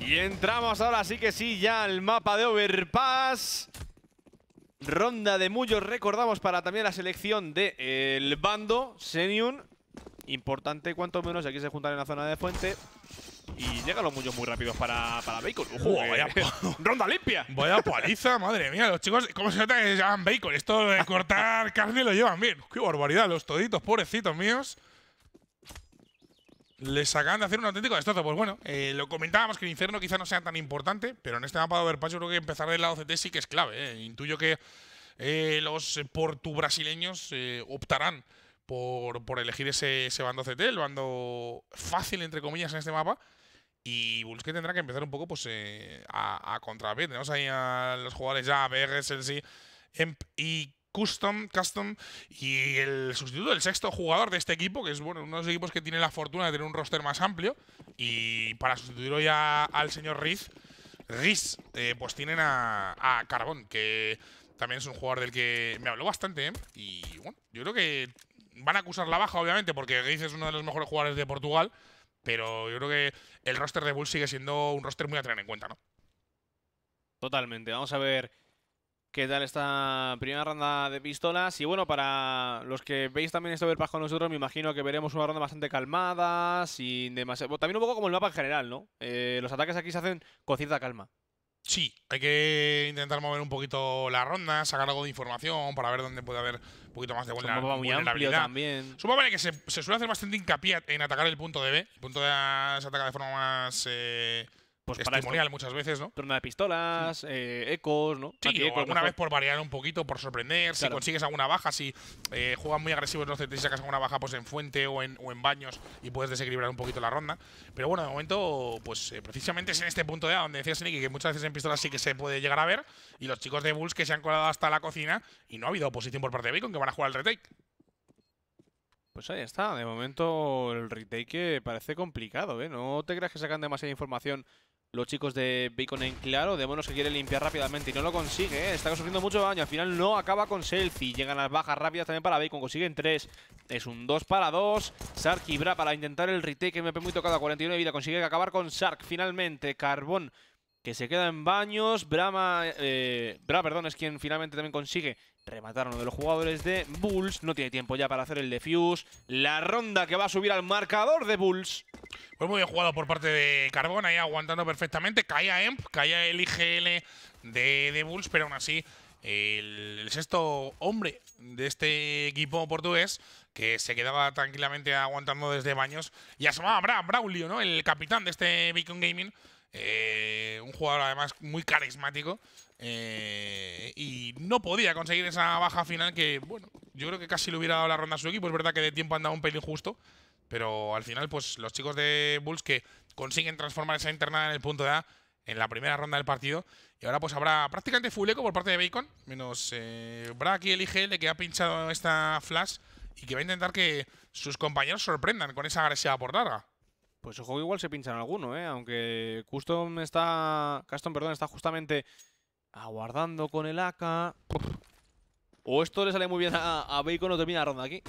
Y entramos ahora sí que sí ya al mapa de Overpass. Ronda de Mullos, recordamos, para también la selección del bando, Senium. Importante cuanto menos, aquí se juntan en la zona de fuente. Y llegan los muños muy rápidos para, para Bacon. Uh, Vaya ¡Ronda limpia! Vaya paliza, madre mía. Los chicos, ¿cómo se nota que se llaman Bacon? Esto de cortar carne lo llevan bien. ¡Qué barbaridad! Los toditos, pobrecitos míos. Les acaban de hacer un auténtico destrozo. Pues bueno, eh, lo comentábamos que el Inferno quizá no sea tan importante, pero en este mapa de Overpass yo creo que empezar del lado CT sí que es clave. Eh. Intuyo que eh, los portubrasileños eh, optarán por, elegir ese bando CT, el bando fácil, entre comillas, en este mapa. Y que tendrá que empezar un poco pues, eh, a, a contrapié. Tenemos ahí a los jugadores ya, BR, sí, Emp y Custom, Custom y el sustituto, del sexto jugador de este equipo, que es bueno, uno de los equipos que tiene la fortuna de tener un roster más amplio. Y para sustituir hoy al señor Riz, Riz, eh, pues tienen a, a Carbón, que también es un jugador del que me habló bastante. ¿eh? Y bueno, yo creo que van a acusar la baja, obviamente, porque Riz es uno de los mejores jugadores de Portugal. Pero yo creo que el roster de Bull sigue siendo un roster muy a tener en cuenta, ¿no? Totalmente. Vamos a ver qué tal esta primera ronda de pistolas. Y bueno, para los que veis también este overpass con nosotros, me imagino que veremos una ronda bastante calmada, sin demasiado... También un poco como el mapa en general, ¿no? Eh, los ataques aquí se hacen con cierta calma. Sí, hay que intentar mover un poquito la ronda, sacar algo de información para ver dónde puede haber un poquito más de vuelta. en la Es También. que se, suele hacer bastante hincapié en atacar el punto de B. El punto de A se ataca de forma más eh, pues muchas veces, ¿no? Torna de pistolas, eh, ecos, ¿no? Sí, o alguna vez por variar un poquito, por sorprender, si consigues alguna baja, si eh, juegan muy agresivos, no te sacas alguna baja pues en fuente o en, baños y puedes desequilibrar un poquito la ronda. Pero bueno, de momento, pues eh, precisamente es en este punto de donde decía Sneaky que muchas veces en pistolas sí que se puede llegar a ver y los chicos de Bulls que se han colado hasta la cocina y no ha habido oposición por parte de Bacon que van a jugar el retake. Pues ahí está, de momento el retake parece complicado, ¿eh? No te creas que sacan demasiada información los chicos de Bacon en claro. de bonos que quiere limpiar rápidamente y no lo consigue. ¿eh? Está sufriendo mucho baño, Al final no acaba con Selfie. Llegan las bajas rápidas también para Bacon. Consiguen 3. Es un 2 para 2. Sark y Bra para intentar el retake. MP muy tocado a 49 vida. Consigue acabar con Sark finalmente. Carbón que se queda en baños. Brahma, eh, Bra, perdón, es quien finalmente también consigue Remataron uno de los jugadores de Bulls. No tiene tiempo ya para hacer el defuse. La ronda que va a subir al marcador de Bulls. Pues muy bien jugado por parte de Carbón, ahí aguantando perfectamente. Caía EMP, caía el IGL de, de Bulls, pero aún así el, sexto hombre de este equipo portugués que se quedaba tranquilamente aguantando desde baños y asomaba Bra Braulio, ¿no? el capitán de este Beacon Gaming, eh, un jugador además muy carismático eh, y no podía conseguir esa baja final que, bueno, yo creo que casi le hubiera dado la ronda a su equipo. Es verdad que de tiempo han dado un pelín justo, pero al final, pues los chicos de Bulls que consiguen transformar esa internada en el punto de A en la primera ronda del partido. Y ahora pues habrá prácticamente full eco por parte de Bacon, menos eh, aquí el IGL que ha pinchado esta flash y que va a intentar que sus compañeros sorprendan con esa agresiva por larga. Pues ojo igual se pinchan alguno, ¿eh? aunque Custom está, Custom perdón, está justamente Aguardando con el AK. O esto le sale muy bien a, Bacon o termina la ronda aquí.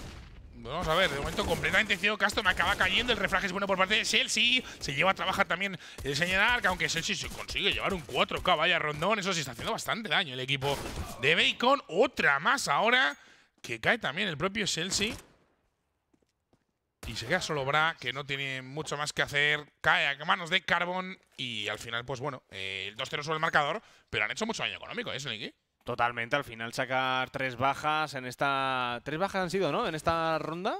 Vamos a ver, de momento completamente ciego Castro, me acaba cayendo, el reflejo es bueno por parte de Chelsea, se lleva a trabajar también el señalar, aunque Chelsea se consigue llevar un 4K, vaya rondón, eso sí está haciendo bastante daño el equipo de Bacon, otra más ahora, que cae también el propio Chelsea. Y se queda solo Bra, que no tiene mucho más que hacer. Cae a manos de Carbón. Y al final, pues bueno, eh, el 2-0 sobre el marcador. Pero han hecho mucho daño económico, ¿eh, Totalmente. Al final sacar tres bajas en esta... Tres bajas han sido, ¿no? En esta ronda.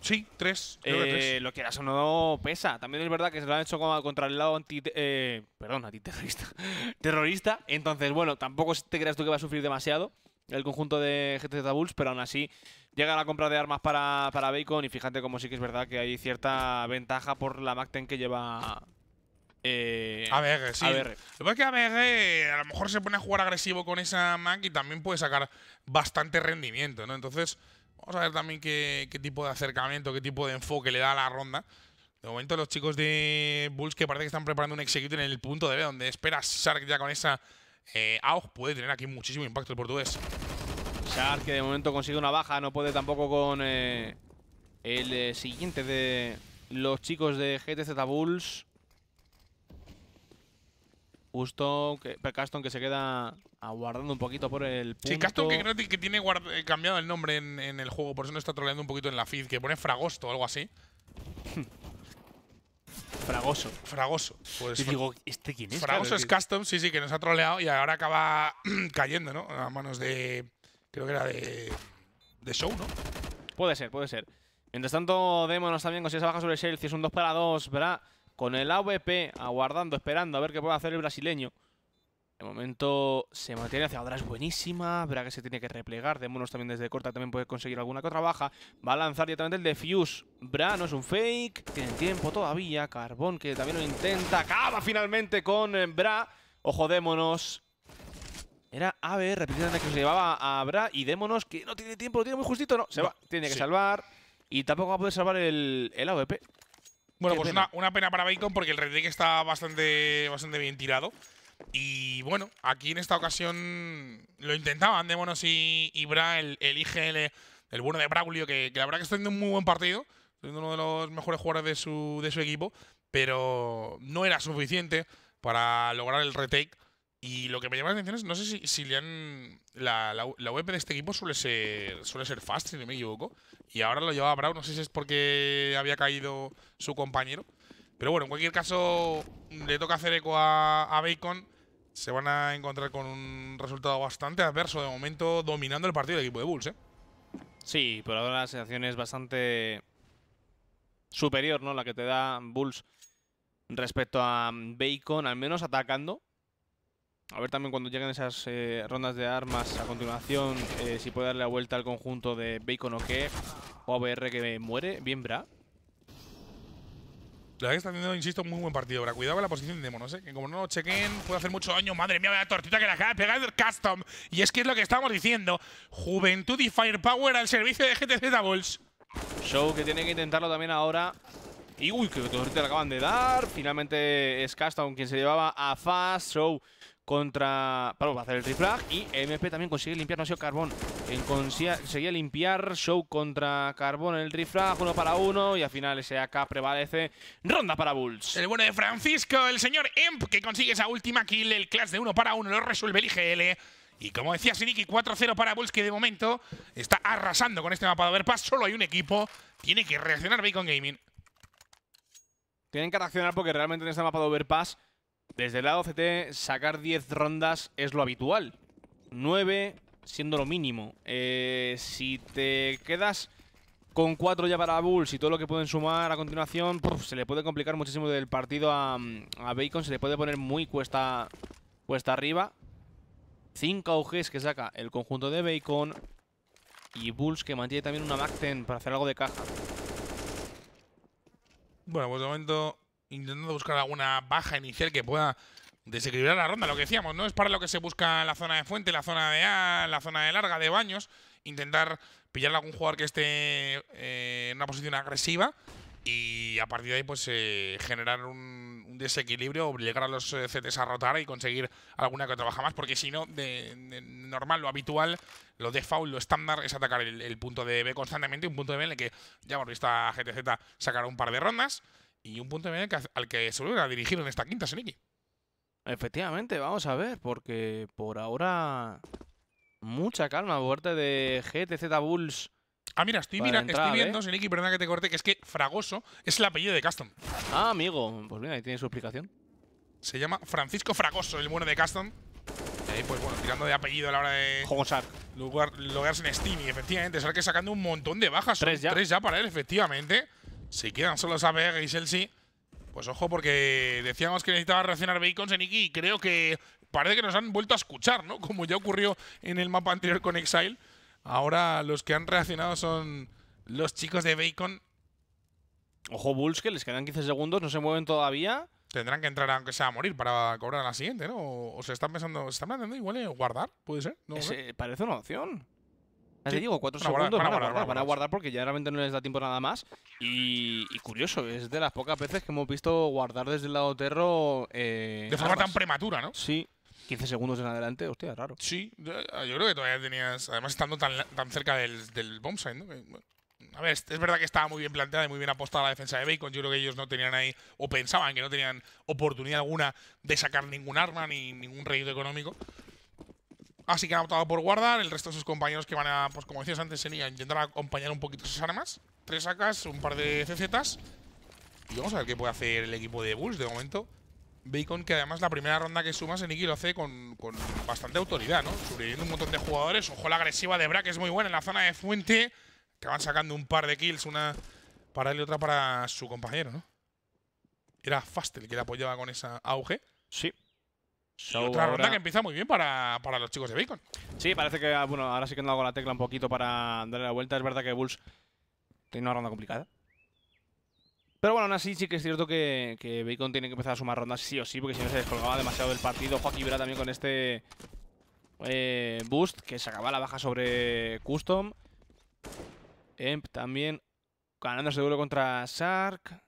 Sí, tres. Eh, lo que era sonado pesa. También es verdad que se lo han hecho contra el lado anti... Eh, perdón, antiterrorista. terrorista. Entonces, bueno, tampoco te creas tú que va a sufrir demasiado el conjunto de GTZ Bulls, pero aún así Llega la compra de armas para, Bacon y fíjate como sí que es verdad que hay cierta ventaja por la MAC-10 que lleva eh, ABR, sí. Lo que ABR eh, a lo mejor se pone a jugar agresivo con esa Mac y también puede sacar bastante rendimiento, ¿no? Entonces, vamos a ver también qué, tipo de acercamiento, qué tipo de enfoque le da a la ronda. De momento, los chicos de Bulls que parece que están preparando un execute en el punto de B, donde espera Shark ya con esa AUG, eh, puede tener aquí muchísimo impacto el portugués que de momento consigue una baja, no puede tampoco con eh, el eh, siguiente de los chicos de GTZ Bulls. Justo que, Caston que se queda aguardando un poquito por el punto. Sí, Caston que creo que tiene eh, cambiado el nombre en, el juego, por eso no está troleando un poquito en la feed, que pone Fragosto o algo así. Fragoso. Fragoso. Pues y digo, ¿este quién es? Fragoso es Caston, Custom, sí, sí, que nos ha troleado y ahora acaba cayendo, ¿no? A manos de Creo que era de, de show, ¿no? Puede ser, puede ser. Mientras tanto, Démonos también consigue esa baja sobre Shell. Es un 2 para 2, ¿verdad? Con el AVP. aguardando, esperando a ver qué puede hacer el brasileño. De momento se mantiene hacia es buenísima. Verá que se tiene que replegar. Démonos también desde corta también puede conseguir alguna que otra baja. Va a lanzar directamente el defuse. Bra no es un fake. tiene tiempo todavía. Carbón que también lo intenta. Acaba finalmente con eh, Bra. Ojo, Démonos. Era AB, repitiendo que se llevaba a Bra y Démonos, que no tiene tiempo, lo tiene muy justito, no, se va, tiene que salvar y tampoco va a poder salvar el, el AVP. Bueno, pues Una, pena para Bacon porque el retake está bastante, bastante bien tirado. Y bueno, aquí en esta ocasión lo intentaban Démonos y, Bra, el, el, IGL, el bueno de Braulio, que, que la verdad que está haciendo un muy buen partido, siendo uno de los mejores jugadores de su, de su equipo, pero no era suficiente para lograr el retake y lo que me llama la atención es, no sé si, si le han. La, la, web de este equipo suele ser, suele ser fast, si no me equivoco. Y ahora lo llevaba Brown, no sé si es porque había caído su compañero. Pero bueno, en cualquier caso, le toca hacer eco a, Bacon. Se van a encontrar con un resultado bastante adverso de momento, dominando el partido del equipo de Bulls, ¿eh? Sí, pero ahora la sensación es bastante superior, ¿no? La que te da Bulls respecto a Bacon, al menos atacando. A ver también cuando lleguen esas eh, rondas de armas a continuación, eh, si puede darle la vuelta al conjunto de Bacon o qué. O ABR que muere, bien Bra. La verdad que está teniendo, insisto, muy buen partido. Bra, cuidado con la posición de Demonos, ¿eh? que como no lo chequen, puede hacer mucho daño. Madre mía, la tortita que le acaba de pegar el custom. Y es que es lo que estamos diciendo. Juventud y Firepower al servicio de GTZ Balls. Show que tiene que intentarlo también ahora. Y uy, que tortita le acaban de dar. Finalmente es Custom quien se llevaba a Fast. Show contra... para va a hacer el triflag y MP también consigue limpiar, no ha sido Carbón. Conseguía limpiar Show contra Carbón en el triflag, uno para uno y al final ese acá prevalece. Ronda para Bulls. El bueno de Francisco, el señor Emp que consigue esa última kill, el clash de uno para uno, lo resuelve el IGL. Y como decía Siniki, 4-0 para Bulls, que de momento está arrasando con este mapa de Overpass. Solo hay un equipo. Tiene que reaccionar Bacon Gaming. Tienen que reaccionar porque realmente en este mapa de Overpass desde el lado CT, sacar 10 rondas es lo habitual. 9 siendo lo mínimo. Eh, si te quedas con 4 ya para Bulls y todo lo que pueden sumar a continuación, se le puede complicar muchísimo del partido a, Bacon. Se le puede poner muy cuesta, cuesta arriba. 5 auges que saca el conjunto de Bacon. Y Bulls que mantiene también una Mac para hacer algo de caja. Bueno, pues de momento intentando buscar alguna baja inicial que pueda desequilibrar la ronda. Lo que decíamos, ¿no? Es para lo que se busca la zona de fuente, la zona de A, la zona de larga, de baños. Intentar pillar a algún jugador que esté eh, en una posición agresiva y a partir de ahí pues eh, generar un, desequilibrio, obligar a los eh, CTs a rotar y conseguir alguna que trabaja más, porque si no, de, normal, lo habitual, lo default, lo estándar es atacar el, punto de B constantemente, un punto de B en el que ya hemos visto a GTZ sacar un par de rondas y un punto de media al que se vuelve a dirigir en esta quinta, Seniki. Efectivamente, vamos a ver, porque por ahora mucha calma por de GTZ Bulls. Ah, mira, estoy, mira, estoy viendo, ¿eh? perdona que te corte, que es que Fragoso es el apellido de Custom. Ah, amigo, pues mira, ahí tiene su explicación. Se llama Francisco Fragoso, el bueno de Custom. ahí, pues bueno, tirando de apellido a la hora de. lograrse en Steam. Y efectivamente, que sacando un montón de bajas. Tres ya. Tres ya para él, efectivamente. Si quedan solo Saber y Chelsea, pues ojo, porque decíamos que necesitaba reaccionar Bacon en y creo que parece que nos han vuelto a escuchar, ¿no? Como ya ocurrió en el mapa anterior con Exile. Ahora los que han reaccionado son los chicos de Bacon. Ojo, Bulls, que les quedan 15 segundos, no se mueven todavía. Tendrán que entrar aunque sea a morir para cobrar a la siguiente, ¿no? O, se están pensando, se están planteando igual guardar, puede ser. No, eh, parece una opción. Te digo, cuatro segundos van, a guardar, porque ya realmente no les da tiempo nada más. Y, curioso, es de las pocas veces que hemos visto guardar desde el lado terro. Eh, de forma tan prematura, ¿no? Sí. 15 segundos en adelante, hostia, raro. Sí, ah, yo creo que todavía tenías. Además, estando tan, tan cerca del, del bombsite, ¿no? A ver, es verdad que estaba muy bien planteada y muy bien apostada la defensa de Bacon. Yo creo que ellos no tenían ahí, o pensaban que no tenían oportunidad alguna de sacar ningún arma ni ningún rédito económico. Así que han optado por guardar. El resto de sus compañeros que van a, pues como decías antes, sería intentar acompañar un poquito sus armas. Tres sacas, un par de CZs. Y vamos a ver qué puede hacer el equipo de Bulls de momento. Bacon, que además la primera ronda que suma Seniki lo hace con, bastante autoridad, ¿no? Sobreviviendo un montón de jugadores. Ojo, la agresiva de que es muy buena en la zona de Fuente. Que van sacando un par de kills, una para él y otra para su compañero, ¿no? Era Fastel que le apoyaba con esa auge. Sí, otra ronda que empieza muy bien para, los chicos de Bacon. Sí, parece que ah, bueno, ahora sí que no hago la tecla un poquito para darle la vuelta. Es verdad que Bulls tiene una ronda complicada. Pero bueno, aún así sí que es cierto que, que Bacon tiene que empezar a sumar rondas sí o sí, porque si no se descolgaba demasiado del partido. Joaquín Vera también con este eh, boost que acaba la baja sobre Custom. Emp también Ganando, seguro, contra Shark.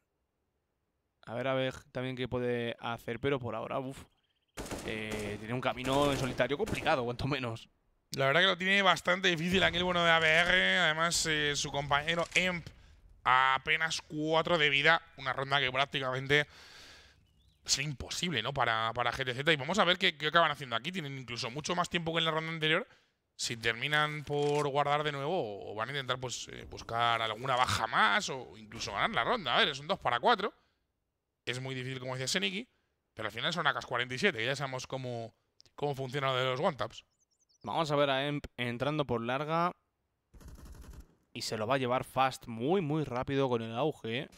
A ver, a ver también qué puede hacer, pero por ahora, uff eh, tiene un camino en solitario complicado, cuanto menos. La verdad que lo tiene bastante difícil aquí bueno de ABR. Además, eh, su compañero Emp apenas 4 de vida. Una ronda que prácticamente es imposible, ¿no? Para, para GTZ. Y vamos a ver qué, acaban haciendo aquí. Tienen incluso mucho más tiempo que en la ronda anterior si terminan por guardar de nuevo o van a intentar pues, eh, buscar alguna baja más o incluso ganar la ronda. A ver, es un 2 para 4. Es muy difícil, como decía Seniki. Pero al final son AK-47, ya sabemos cómo, funciona lo de los one-taps. Vamos a ver a Emp entrando por larga. Y se lo va a llevar Fast muy, muy rápido con el auge.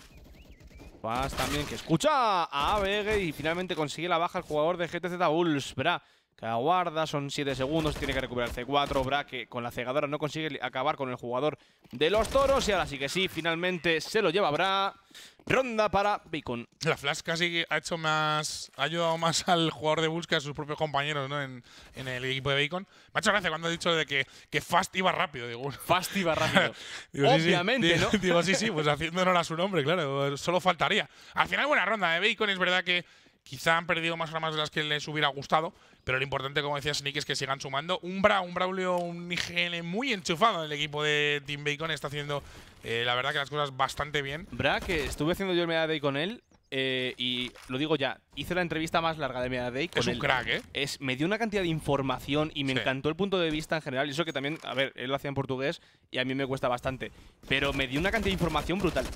Fast también que escucha a ABG y finalmente consigue la baja el jugador de GTZ Bulls. Bra, que aguarda, son 7 segundos, tiene que recuperar C4. Bra, que con la cegadora no consigue acabar con el jugador de los toros. Y ahora sí que sí, finalmente se lo lleva Bra. Ronda para Bacon. La Flash casi ha hecho más. ha ayudado más al jugador de Bulls que a sus propios compañeros, ¿no? En, el equipo de Bacon. Me ha hecho gracia cuando ha dicho de que, que Fast iba rápido, digo. Fast iba rápido. Obviamente, ¿no? Digo, sí, sí, pues haciendo a su nombre, claro. Solo faltaría. Al final, buena ronda de Bacon. Es verdad que Quizá han perdido más ramas de las que les hubiera gustado, pero lo importante, como decía Sneak, es que sigan sumando. Un, Bra, un Braulio, un IGN muy enchufado en el equipo de Team Bacon. Está haciendo, eh, la verdad, que las cosas bastante bien. Bra, que estuve haciendo yo el Media Day con él, eh, y lo digo ya, hice la entrevista más larga de Media Day. Con es un crack, ¿eh? Es, me dio una cantidad de información y me encantó el punto de vista en general. Y eso que también, a ver, él lo hacía en portugués y a mí me cuesta bastante. Pero me dio una cantidad de información brutal.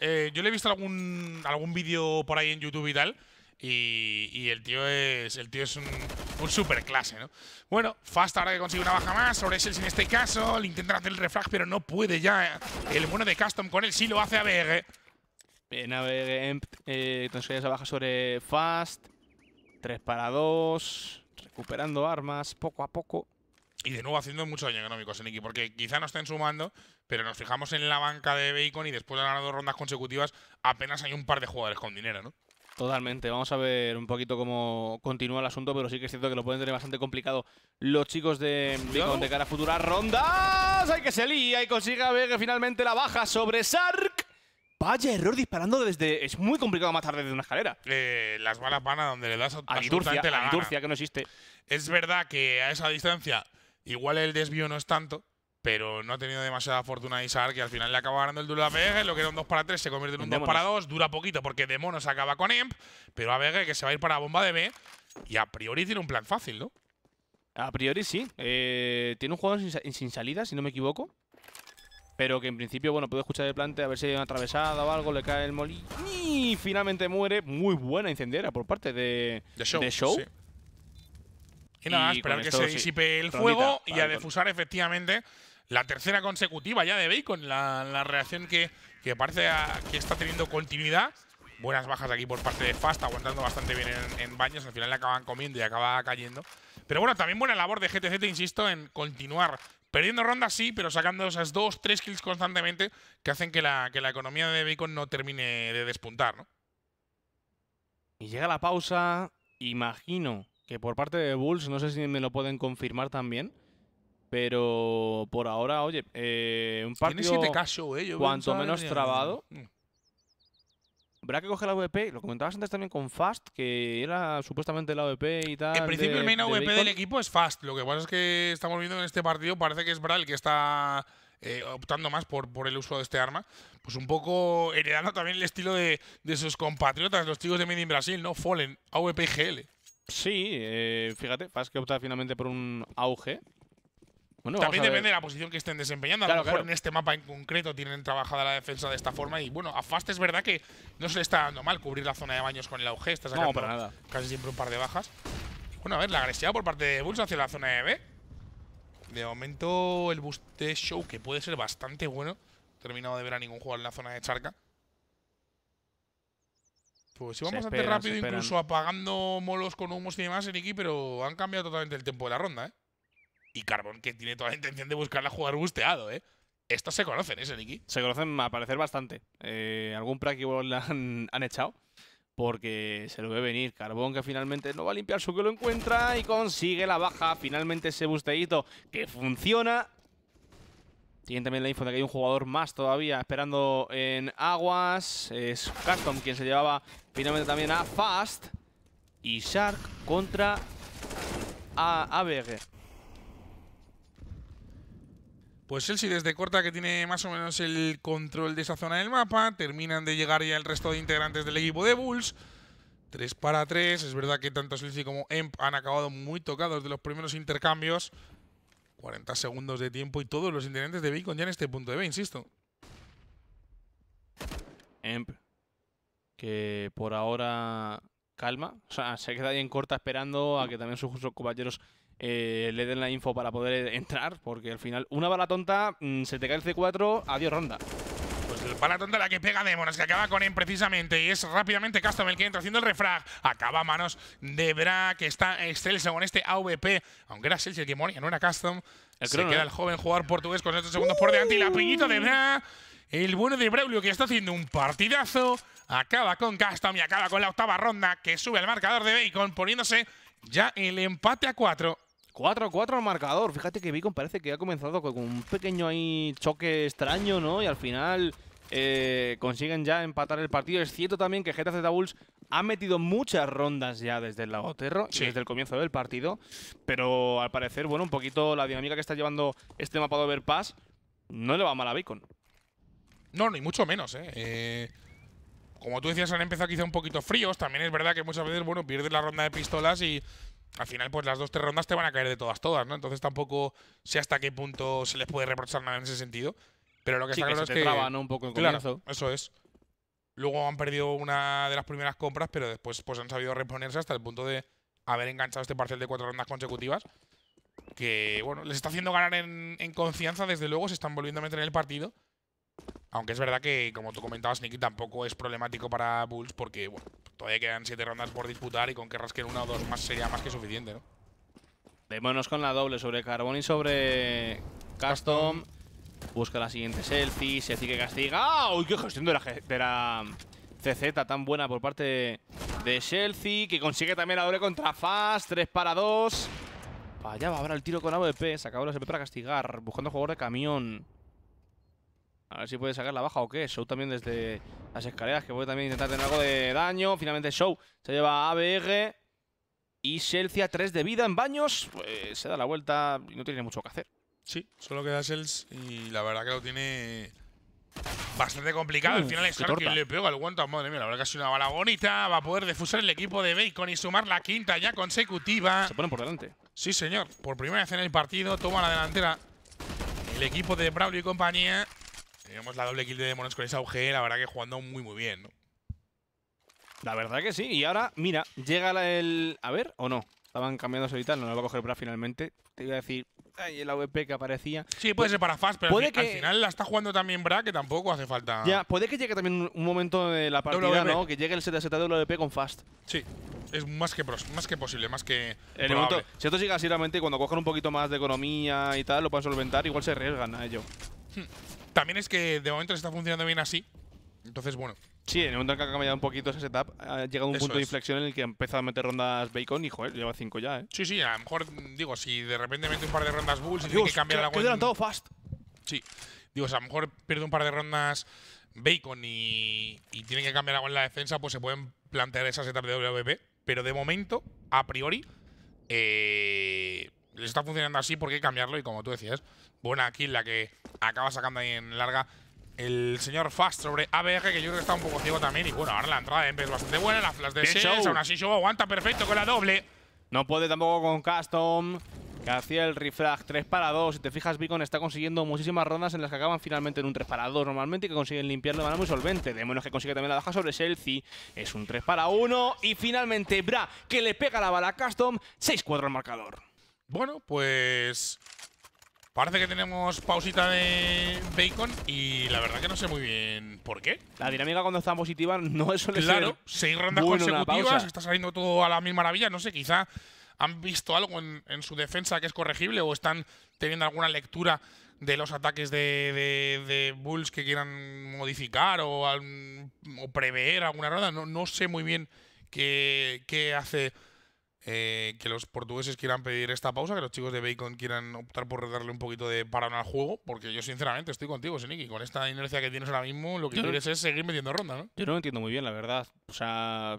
Eh, yo, le he visto algún, algún vídeo por ahí en YouTube y tal. Y, el tío es el tío es un, super clase, ¿no? Bueno, Fast ahora que consigue una baja más, sobre Sels en este caso, le intentan hacer el refrag, pero no puede ya. El bueno de Custom con él sí lo hace a BG. Bien, a BG em, eh, esa baja sobre Fast. Tres para dos. recuperando armas poco a poco. Y de nuevo haciendo mucho daño económico, Seniki, porque quizá no estén sumando, pero nos fijamos en la banca de Bacon y después de ganar dos rondas consecutivas apenas hay un par de jugadores con dinero, ¿no? Totalmente, vamos a ver un poquito cómo continúa el asunto, pero sí que es cierto que lo pueden tener bastante complicado los chicos de Bacon de cara a futuras rondas. Hay que se lía y consiga! ver que finalmente la baja sobre Sark. Vaya error disparando desde... Es muy complicado matar desde una escalera. Eh, las balas van a donde le das a, la a la que no existe. Es verdad que a esa distancia Igual el desvío no es tanto, pero no ha tenido demasiada fortuna Isar, que al final le acaba ganando el duelo a BG, lo que era un 2 para 3 se convierte en un 2 para 2, dura poquito porque de monos acaba con imp, pero a BG que se va a ir para bomba de B y a priori tiene un plan fácil, ¿no? A priori sí, eh, tiene un juego sin, salida, si no me equivoco, pero que en principio, bueno, puede escuchar el plante, a ver si hay una atravesada o algo, le cae el molí y finalmente muere, muy buena incendiaria por parte de, Show. Y nada, esperar que se disipe el fuego y a defusar efectivamente la tercera consecutiva ya de Bacon. La, la reacción que, parece que está teniendo continuidad. Buenas bajas aquí por parte de Fast, aguantando bastante bien en, baños. Al final le acaban comiendo y acaba cayendo. Pero bueno, también buena labor de GTC, insisto, en continuar perdiendo rondas, sí, pero sacando esas dos, tres kills constantemente que hacen que la, la economía de Bacon no termine de despuntar, ¿no? Y llega la pausa, imagino que por parte de Bulls, no sé si me lo pueden confirmar también, pero por ahora, oye, eh, un partido siete casos, eh? Yo cuanto menos trabado. verá que mm. coge la VP, lo comentabas antes también con Fast, que era supuestamente la VP y tal. En principio el main del equipo es Fast, lo que pasa es que estamos viendo en este partido, parece que es el que está eh, optando más por, por el uso de este arma, pues un poco heredando también el estilo de, sus compatriotas, los chicos de Mini Brasil, ¿no? Fallen, AVP y GL. Sí, eh, fíjate, Fast que opta finalmente por un auge. También depende de la posición que estén desempeñando. a lo mejor en este mapa en concreto tienen trabajada la defensa de esta forma. Y bueno, a Fast es verdad que no se le está dando mal cubrir la zona de baños con el auge. Está casi siempre un par de bajas. Bueno, a ver, la agresividad por parte de Bulls hacia la zona de B. De momento, el boost de Show, que puede ser bastante bueno. Terminado de ver a ningún jugador en la zona de Charca. Pues vamos bastante rápido, incluso apagando molos con humos y demás, Eriki, pero han cambiado totalmente el tiempo de la ronda, ¿eh? Y Carbón, que tiene toda la intención de buscarla jugar busteado, ¿eh? estas se conocen, ¿eh, Eriki? Se conocen, a parecer, bastante. Eh, algún práctico la han, echado porque se lo ve venir. Carbón que finalmente no va a limpiar su que lo encuentra y consigue la baja. Finalmente ese busteíto que funciona. Tienen también la info de que hay un jugador más todavía esperando en aguas. Es Custom quien se llevaba finalmente también a Fast. Y Shark contra a ABG. Pues Chelsea desde corta que tiene más o menos el control de esa zona del mapa. Terminan de llegar ya el resto de integrantes del equipo de Bulls. 3 para 3. Es verdad que tanto Chelsea como Emp han acabado muy tocados de los primeros intercambios. 40 segundos de tiempo y todos los intendentes de Bacon ya en este punto de B, insisto. Emp, que por ahora calma, o sea, se queda bien corta esperando a que también sus, compañeros eh, le den la info para poder entrar, porque al final una bala tonta, mm, se te cae el C4, adiós ronda la tonta la que pega Demonas, que acaba con él precisamente. Y es rápidamente Custom el que entra haciendo el refrag. Acaba a manos de Bra, que está excelso con este AVP. Aunque era Selch el que moría, no era Custom. El se queda ¿eh? el joven jugador portugués con estos segundos por delante. Y la piñita de Bra. El bueno de Braulio, que está haciendo un partidazo. Acaba con Custom y acaba con la octava ronda, que sube al marcador de Bacon, poniéndose ya el empate a cuatro. 4-4 al marcador. Fíjate que Bacon parece que ha comenzado con un pequeño ahí choque extraño, ¿no? Y al final eh, consiguen ya empatar el partido. Es cierto también que Getafe Bulls ha metido muchas rondas ya desde el Lago Terro, desde el comienzo del partido, pero al parecer, bueno, un poquito la dinámica que está llevando este mapa de Overpass no le va mal a Bacon. No, ni mucho menos, ¿eh? ¿eh? como tú decías, han empezado quizá un poquito fríos. También es verdad que muchas veces, bueno, pierdes la ronda de pistolas y al final, pues las dos, tres rondas te van a caer de todas, todas, ¿no? Entonces tampoco sé hasta qué punto se les puede reprochar nada en ese sentido. Pero lo que está claro es que. Un poco Eso es. Luego han perdido una de las primeras compras, pero después pues, han sabido reponerse hasta el punto de haber enganchado este parcel de cuatro rondas consecutivas. Que, bueno, les está haciendo ganar en, confianza, desde luego, se están volviendo a meter en el partido. Aunque es verdad que, como tú comentabas, Nicky, tampoco es problemático para Bulls porque, bueno, todavía quedan siete rondas por disputar y con que rasquen una o dos más sería más que suficiente, ¿no? Démonos con la doble sobre Carbón y sobre Custom. Busca la siguiente selfie, se que castiga. ¡Ay ¡Ah! qué gestión de la, mm, CZ tan buena por parte de Selfie! Que consigue también la doble contra Fast, 3 para 2. Vaya, va ahora el tiro con AWP, sacaba la SP para castigar, buscando jugador de camión. A ver si puede sacar la baja o qué. Show también desde las escaleras, que puede también intentar tener algo de daño. Finalmente Show se lleva a ABR. Y a 3 de vida en baños. Pues, se da la vuelta y no tiene mucho que hacer. Sí, solo queda Shells y la verdad que lo tiene bastante complicado. Al mm, final es le pega el guanta. Oh, madre mía, la verdad que ha sido una bala bonita. Va a poder defusar el equipo de Bacon y sumar la quinta ya consecutiva. Se ponen por delante. Sí, señor. Por primera vez en el partido toma la delantera el equipo de Braulio y compañía. Tenemos la doble kill de demonios con esa UG. La verdad que jugando muy, muy bien, ¿no? La verdad que sí. Y ahora, mira, llega el… A ver, ¿o no? Estaban cambiando y tal, no lo va a coger Bra finalmente. Te iba a decir, ay, el AVP que aparecía. Sí, puede ser para Fast, pero al, que... al, final la está jugando también Bra, que tampoco hace falta. Ya, puede que llegue también un momento de la partida, ¿no? Que llegue el ZZWP de con Fast. Sí, es más que, más que posible, más que. El si esto sigue así, realmente, cuando cojan un poquito más de economía y tal, lo pueden solventar, igual se arriesgan a ello. Hmm. También es que de momento se está funcionando bien así. Entonces, bueno, Sí, en el momento en que ha cambiado un poquito esa setup, ha llegado un punto de inflexión en el que empieza a meter rondas Bacon y, joder, lleva 5 ya, ¿eh? Sí, sí, a lo mejor, digo, si de repente mete un par de rondas Bulls y tiene que cambiar la fast! Sí. Digo, a lo mejor pierde un par de rondas Bacon y, tiene que cambiar algo en la defensa, pues se pueden plantear esas setup de WP. Pero de momento, a priori, eh, le les está funcionando así, porque hay que cambiarlo? Y como tú decías, buena kill la que acaba sacando ahí en larga el señor Fast sobre ABG, que yo creo que está un poco ciego también. Y bueno, ahora la entrada de es bastante buena, las de Shells, aún así Show aguanta perfecto con la doble. No puede tampoco con Custom, que hacía el refrag 3 para 2. Si te fijas, Beacon está consiguiendo muchísimas rondas en las que acaban finalmente en un 3 para 2 normalmente y que consiguen limpiarlo de manera muy solvente. De menos que consigue también la baja sobre Selfie. Es un 3 para 1. Y finalmente Bra, que le pega la bala a Custom, 6-4 al marcador. Bueno, pues Parece que tenemos pausita de Bacon y la verdad que no sé muy bien por qué. La dinámica cuando está positiva no es suele claro, seis rondas consecutivas, está saliendo todo a la mil maravilla. No sé, quizá han visto algo en, su defensa que es corregible o están teniendo alguna lectura de los ataques de, de, Bulls que quieran modificar o, o prever alguna ronda. No, no sé muy bien qué, qué hace eh, que los portugueses quieran pedir esta pausa, que los chicos de Bacon quieran optar por darle un poquito de parón al juego, porque yo sinceramente estoy contigo, Siniki, con esta inercia que tienes ahora mismo, lo que quieres es seguir metiendo ronda, ¿no? Yo no lo entiendo muy bien, la verdad. O sea,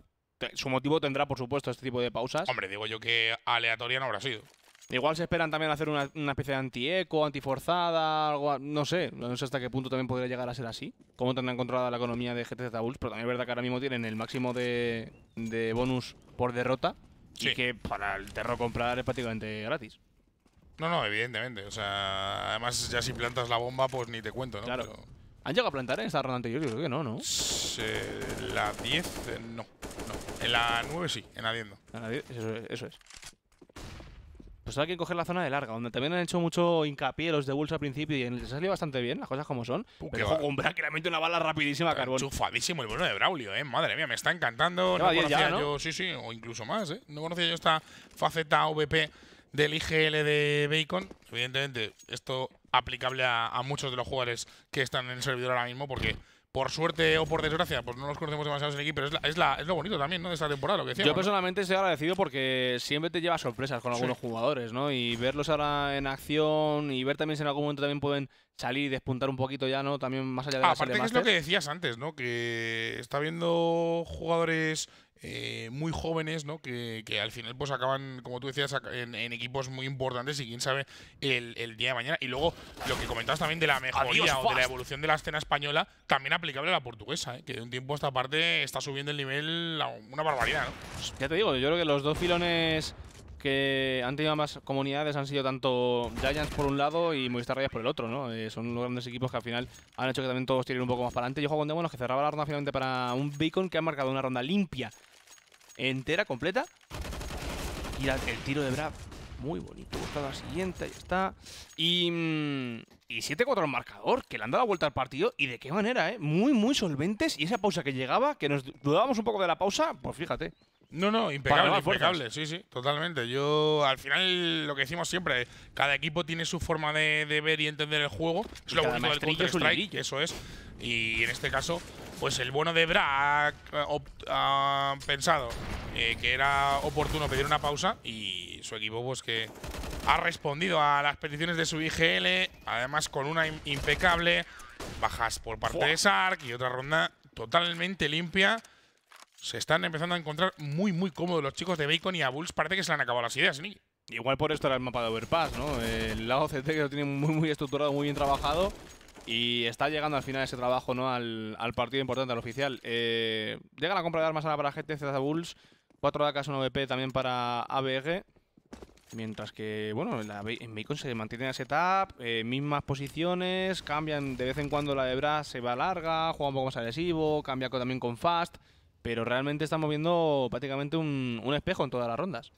su motivo tendrá, por supuesto, este tipo de pausas. Hombre, digo yo que aleatoria no habrá sido. Igual se esperan también hacer una, especie de anti eco, anti forzada, algo, no sé, no sé hasta qué punto también podría llegar a ser así. Cómo tendrán controlada la economía de GTZ Bulls, pero también es verdad que ahora mismo tienen el máximo de, de bonus por derrota Sí. Y que para el terror comprar es prácticamente gratis. No, no, evidentemente. O sea, además ya si plantas la bomba, pues ni te cuento, ¿no? Claro. ¿Han llegado a plantar en esta ronda anterior? Yo creo que no, ¿no? Eh, la 10, no, En la 9 sí, en la eso es pues hay que coger la zona de larga, donde también han hecho mucho hincapié los de Bulls al principio y les ha bastante bien, las cosas como son. pero con que le una bala rapidísima a Carbón. Chufadísimo el bueno de Braulio, eh. Madre mía, me está encantando. No, conocía yo, sí, sí, o incluso más, eh. No conocía yo esta faceta VP del IGL de Bacon. Evidentemente, esto aplicable a, a muchos de los jugadores que están en el servidor ahora mismo, porque por suerte o por desgracia, pues no nos conocemos demasiado en el equipo, pero es, es, lo bonito también de esta temporada, lo que Yo personalmente soy estoy agradecido porque siempre te lleva sorpresas con algunos jugadores, ¿no? Y verlos ahora en acción y ver también si en algún momento también pueden salir y despuntar un poquito ya, ¿no? También más allá de ah, Aparte es lo que decías antes, ¿no? Que está viendo jugadores eh, muy jóvenes, ¿no? Que, al final pues acaban, como tú decías, en, equipos muy importantes y quién sabe el, día de mañana. Y luego lo que comentabas también de la mejoría o de la evolución de la escena española, también aplicable a la portuguesa, ¿eh? que de un tiempo a esta parte está subiendo el nivel una barbaridad. ¿no? ya te digo, yo creo que los dos filones que han tenido más comunidades han sido tanto Giants por un lado y Movistar reyes por el otro, ¿no? Eh, son los grandes equipos que al final han hecho que también todos tiren un poco más para adelante. Yo juego con Demonos que cerraba la ronda finalmente para un Beacon que ha marcado una ronda limpia entera, completa. Y el tiro de Brad Muy bonito. Está la siguiente, ya está. Y, mm, y 7-4 al marcador, que le han dado la vuelta al partido. Y de qué manera, ¿eh? Muy, muy solventes. Y esa pausa que llegaba, que nos dudábamos un poco de la pausa, pues fíjate. No, no, impecable, impecable, sí, sí, totalmente. Yo, al final, lo que decimos siempre, cada equipo tiene su forma de, ver y entender el juego. Es lo bueno del Counter Strike, eso es. Y en este caso, pues el bueno de Bra eh, ha, pensado eh, que era oportuno pedir una pausa y su equipo, pues que ha respondido a las peticiones de su IGL, además con una impecable, bajas por parte de Sark y otra ronda totalmente limpia se están empezando a encontrar muy, muy cómodos los chicos de Bacon y a Bulls. Parece que se le han acabado las ideas, ni Igual por esto era el mapa de Overpass, ¿no? El lado CT que lo tiene muy, muy estructurado, muy bien trabajado. Y está llegando al final ese trabajo, ¿no? Al, partido importante, al oficial. Eh, llega la compra de armas ahora para GT, a Bulls. 4 AK, 1 VP también para ABG. Mientras que, bueno, en Bacon se mantiene la setup, eh, mismas posiciones, cambian de vez en cuando la de Brass se va larga, juega un poco más agresivo, cambia también con Fast. Pero realmente estamos viendo prácticamente un, espejo en todas las rondas.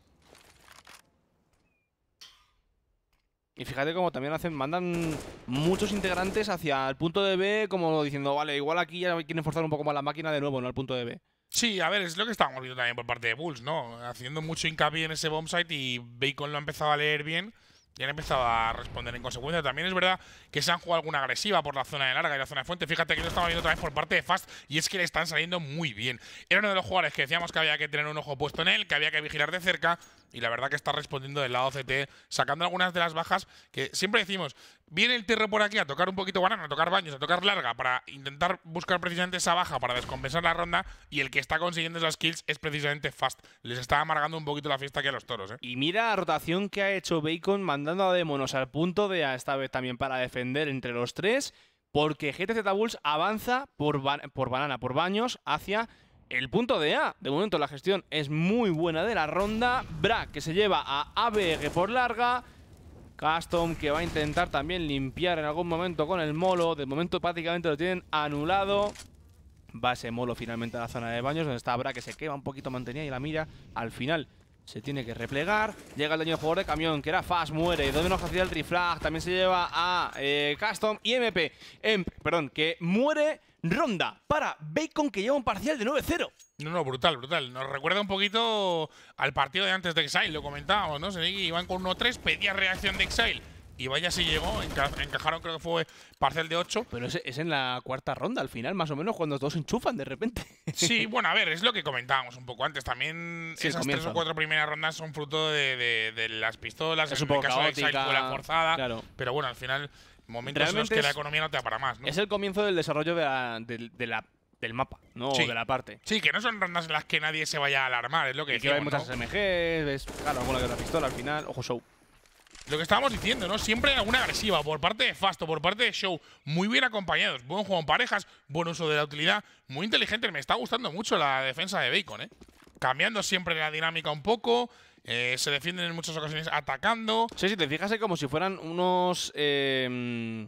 Y fíjate cómo también hacen, mandan muchos integrantes hacia el punto de B, como diciendo, vale, igual aquí ya quieren forzar un poco más la máquina de nuevo, ¿no? Al punto de B. Sí, a ver, es lo que estábamos viendo también por parte de Bulls, ¿no? Haciendo mucho hincapié en ese bombsite y Bacon lo ha empezado a leer bien. Y han empezado a responder en consecuencia. También es verdad que se han jugado alguna agresiva por la zona de larga y la zona de fuente. Fíjate que lo estamos viendo otra vez por parte de Fast y es que le están saliendo muy bien. Era uno de los jugadores que decíamos que había que tener un ojo puesto en él, que había que vigilar de cerca y la verdad que está respondiendo del lado CT, sacando algunas de las bajas que siempre decimos, viene el tierra por aquí a tocar un poquito banana, a tocar baños, a tocar larga, para intentar buscar precisamente esa baja para descompensar la ronda y el que está consiguiendo esas kills es precisamente Fast. Les está amargando un poquito la fiesta aquí a los toros. ¿eh? Y mira la rotación que ha hecho Bacon mandando a Démonos al punto de a esta vez también para defender entre los tres porque GTZ Bulls avanza por, por banana, por baños, hacia el punto de A, de momento la gestión es muy buena de la ronda. Bra que se lleva a ABG por larga. Custom que va a intentar también limpiar en algún momento con el molo. De momento prácticamente lo tienen anulado. Va ese molo finalmente a la zona de baños donde está Bra que se quema un poquito mantenida y la mira al final. Se tiene que replegar. Llega el daño del jugador de camión, que era Fast, muere. Donde nos hacía el Triflag. También se lleva a eh, Custom y MP. mp perdón, que muere ronda para Bacon, que lleva un parcial de 9-0. No, no, brutal, brutal. Nos recuerda un poquito al partido de antes de Exile, lo comentábamos, ¿no? Se iban con 1-3, pedía reacción de Exile y vaya si llegó, encajaron creo que fue parcel de 8. Pero es, es, en la cuarta ronda al final, más o menos, cuando todos enchufan de repente. Sí, bueno, a ver, es lo que comentábamos un poco antes. También esas tres o cuatro primeras rondas son fruto de, las pistolas, es en el caso caótica, de la forzada. Pero bueno, al final, momentos en los que la economía no te apara para más. Es el comienzo del desarrollo de del mapa, ¿no? de la parte. Sí, que no son rondas en las que nadie se vaya a alarmar, es lo que y hay muchas SMGs, claro, alguna la pistola al final. Ojo, show lo que estábamos diciendo, ¿no? Siempre alguna agresiva por parte de Fasto, por parte de Show. Muy bien acompañados. Buen juego en parejas, buen uso de la utilidad. Muy inteligente. Me está gustando mucho la defensa de Bacon, ¿eh? Cambiando siempre la dinámica un poco. Eh, se defienden en muchas ocasiones atacando. Sí, sí, te fijas, ¿eh? como si fueran unos. Eh,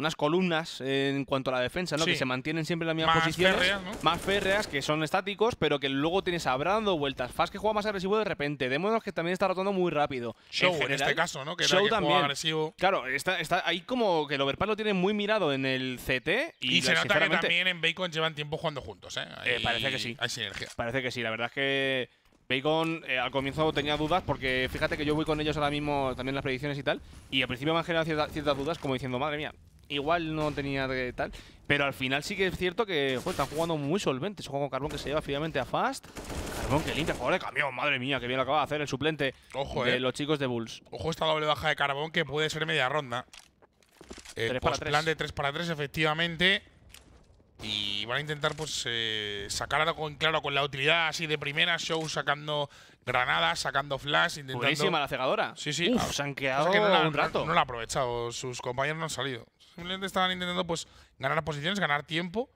unas columnas en cuanto a la defensa, ¿no? Que se mantienen siempre en misma posición. más Férreas, ¿no? Más férreas, que son estáticos, pero que luego tienes abrando vueltas. Fast que juega más agresivo de repente. Démonos que también está rotando muy rápido. Show en, este caso, ¿no? Que show también. agresivo. Claro, está, ahí como que el overpass lo tiene muy mirado en el CT. Y, se nota que también en Bacon llevan tiempo jugando juntos, ¿eh? eh parece que sí. Hay sinergia. Parece que sí. La verdad es que Bacon eh, al comienzo tenía dudas porque fíjate que yo voy con ellos ahora mismo también las predicciones y tal. Y al principio me han generado ciertas dudas como diciendo, madre mía, igual no tenía de tal. Pero al final sí que es cierto que están jugando muy solventes. Un juego con Carbón que se lleva finalmente a Fast. Carbón que limpia, jugador de camión, madre mía, que bien lo acaba de hacer el suplente de eh. los chicos de Bulls. Ojo esta doble baja de Carbón que puede ser media ronda. Eh, para plan de tres para tres, efectivamente. Y van a intentar pues eh, sacar algo con, claro con la utilidad así de primera, show sacando granadas, sacando flash, intentando. la cegadora. Sí, sí. se han quedado no la, un la aprovechado, sus compañeros no han salido. Simplemente estaban intentando pues ganar posiciones, ganar tiempo.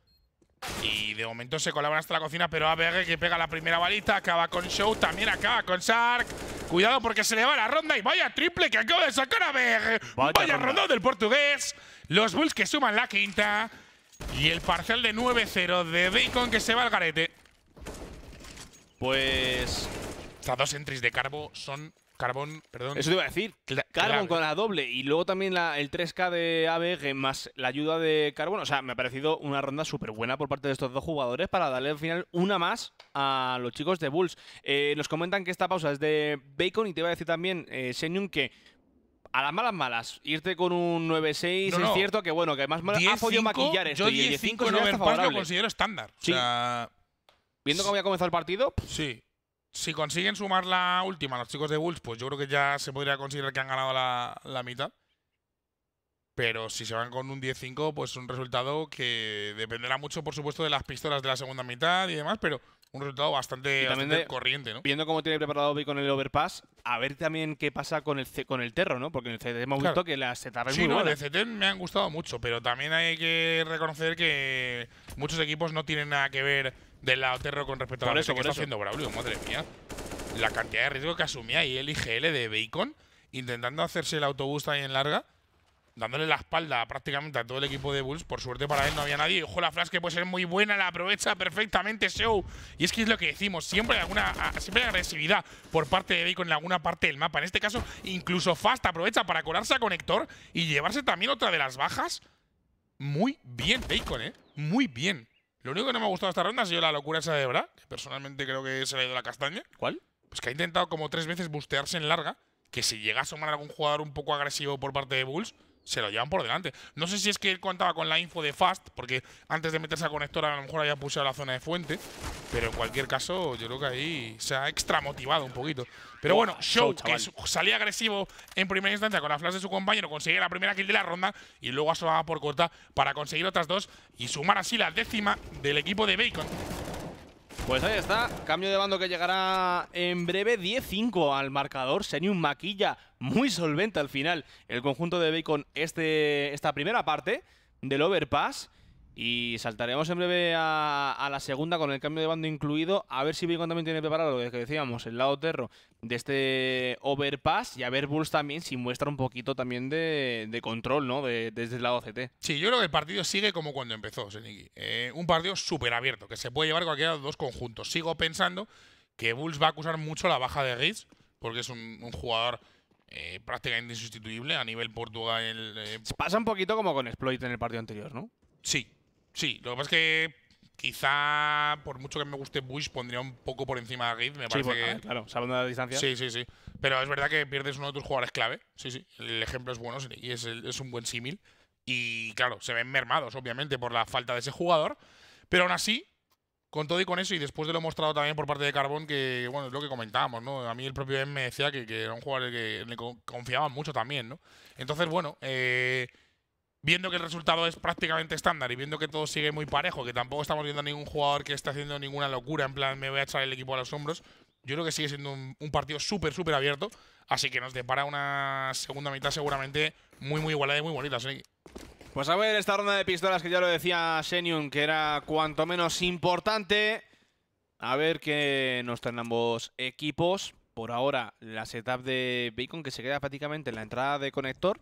Y de momento se colaban hasta la cocina, pero ABG que pega la primera balita, acaba con Show, también acaba con Shark. Cuidado porque se le va la ronda y vaya triple que acaba de sacar a Vaya, vaya ronda del portugués. Los Bulls que suman la quinta. Y el parcel de 9-0 de Bacon que se va al garete. Pues... Estas dos entries de Carbo son Carbón, perdón. Eso te iba a decir. Carbón con la doble y luego también el 3K de ABG más la ayuda de Carbón. O sea, me ha parecido una ronda súper buena por parte de estos dos jugadores para darle al final una más a los chicos de Bulls. Eh, nos comentan que esta pausa es de Bacon y te iba a decir también, eh, que a las malas malas, irte con un 9-6 es cierto que bueno, que más malas ha podido maquillar Yo 10-5 lo considero estándar. O sea, Viendo cómo había comenzado el partido. Sí, si consiguen sumar la última los chicos de Bulls, pues yo creo que ya se podría considerar que han ganado la, mitad. Pero si se van con un 10-5, pues un resultado que dependerá mucho, por supuesto, de las pistolas de la segunda mitad y demás, pero un resultado bastante, corriente, ¿no? Viendo cómo tiene preparado Obi con el overpass, a ver también qué pasa con el con el terro, ¿no? Porque en el CT hemos visto que las ZR sí, no, el CT me han gustado mucho, pero también hay que reconocer que muchos equipos no tienen nada que ver del lado terror con respecto a la eso, que está haciendo Braulio, madre mía. La cantidad de riesgo que asumía ahí el IGL de Bacon intentando hacerse el autobús ahí en larga, dándole la espalda prácticamente a todo el equipo de Bulls. Por suerte para él no había nadie. Ojo, la flash que puede ser muy buena, la aprovecha perfectamente Show. Y es que es lo que decimos, siempre alguna, ah, siempre agresividad por parte de Bacon en alguna parte del mapa. En este caso, incluso Fast aprovecha para colarse a Conector y llevarse también otra de las bajas. Muy bien Bacon, ¿eh? Muy bien. Lo único que no me ha gustado esta ronda ha sido la locura esa de Bra, que personalmente creo que se le ha ido la castaña. ¿Cuál? Pues que ha intentado como tres veces bustearse en larga, que si llega a asomar algún jugador un poco agresivo por parte de Bulls, se lo llevan por delante. No sé si es que él contaba con la info de Fast, porque antes de meterse a conector a lo mejor había pulsado la zona de fuente. Pero en cualquier caso, yo creo que ahí se ha extramotivado un poquito. Pero bueno, Show, que salía agresivo en primera instancia con la flash de su compañero, consigue la primera kill de la ronda y luego asomaba por corta para conseguir otras dos y sumar así la décima del equipo de Bacon. Pues ahí está, cambio de bando que llegará en breve, 10-5 al marcador, un maquilla muy solvente al final el conjunto de Bacon este, esta primera parte del Overpass y saltaremos en breve a, la segunda con el cambio de bando incluido. A ver si Bacon también tiene preparado lo que decíamos, el lado terro de este overpass. Y a ver Bulls también si muestra un poquito también de, control, ¿no? desde el lado CT. Sí, yo creo que el partido sigue como cuando empezó, Seniki. Eh, un partido súper abierto, que se puede llevar cualquiera de los dos conjuntos. Sigo pensando que Bulls va a acusar mucho la baja de Riz, porque es un, jugador eh, prácticamente insustituible a nivel Portugal. Eh, Pasa un poquito como con Exploit en el partido anterior, ¿no? Sí, Sí, lo que pasa es que quizá, por mucho que me guste Bush, pondría un poco por encima de Git, me parece ah, claro, sabiendo la distancia. Sí, sí, sí. Pero es verdad que pierdes uno de tus jugadores clave. Sí, sí. El ejemplo es bueno y es, un buen símil. Y claro, se ven mermados, obviamente, por la falta de ese jugador. Pero aún así, con todo y con eso, y después de lo mostrado también por parte de Carbón, que bueno, es lo que comentábamos, ¿no? A mí el propio M me decía que, era un jugador que le confiaban mucho también, ¿no? Entonces, bueno, eh, viendo que el resultado es prácticamente estándar y viendo que todo sigue muy parejo, que tampoco estamos viendo a ningún jugador que esté haciendo ninguna locura, en plan me voy a echar el equipo a los hombros, yo creo que sigue siendo un, partido súper, súper abierto, así que nos depara una segunda mitad seguramente muy, muy igualada y muy bonita, Pues a ver, esta ronda de pistolas que ya lo decía Senium, que era cuanto menos importante. A ver qué nos traen ambos equipos. Por ahora, la setup de Bacon, que se queda prácticamente en la entrada de conector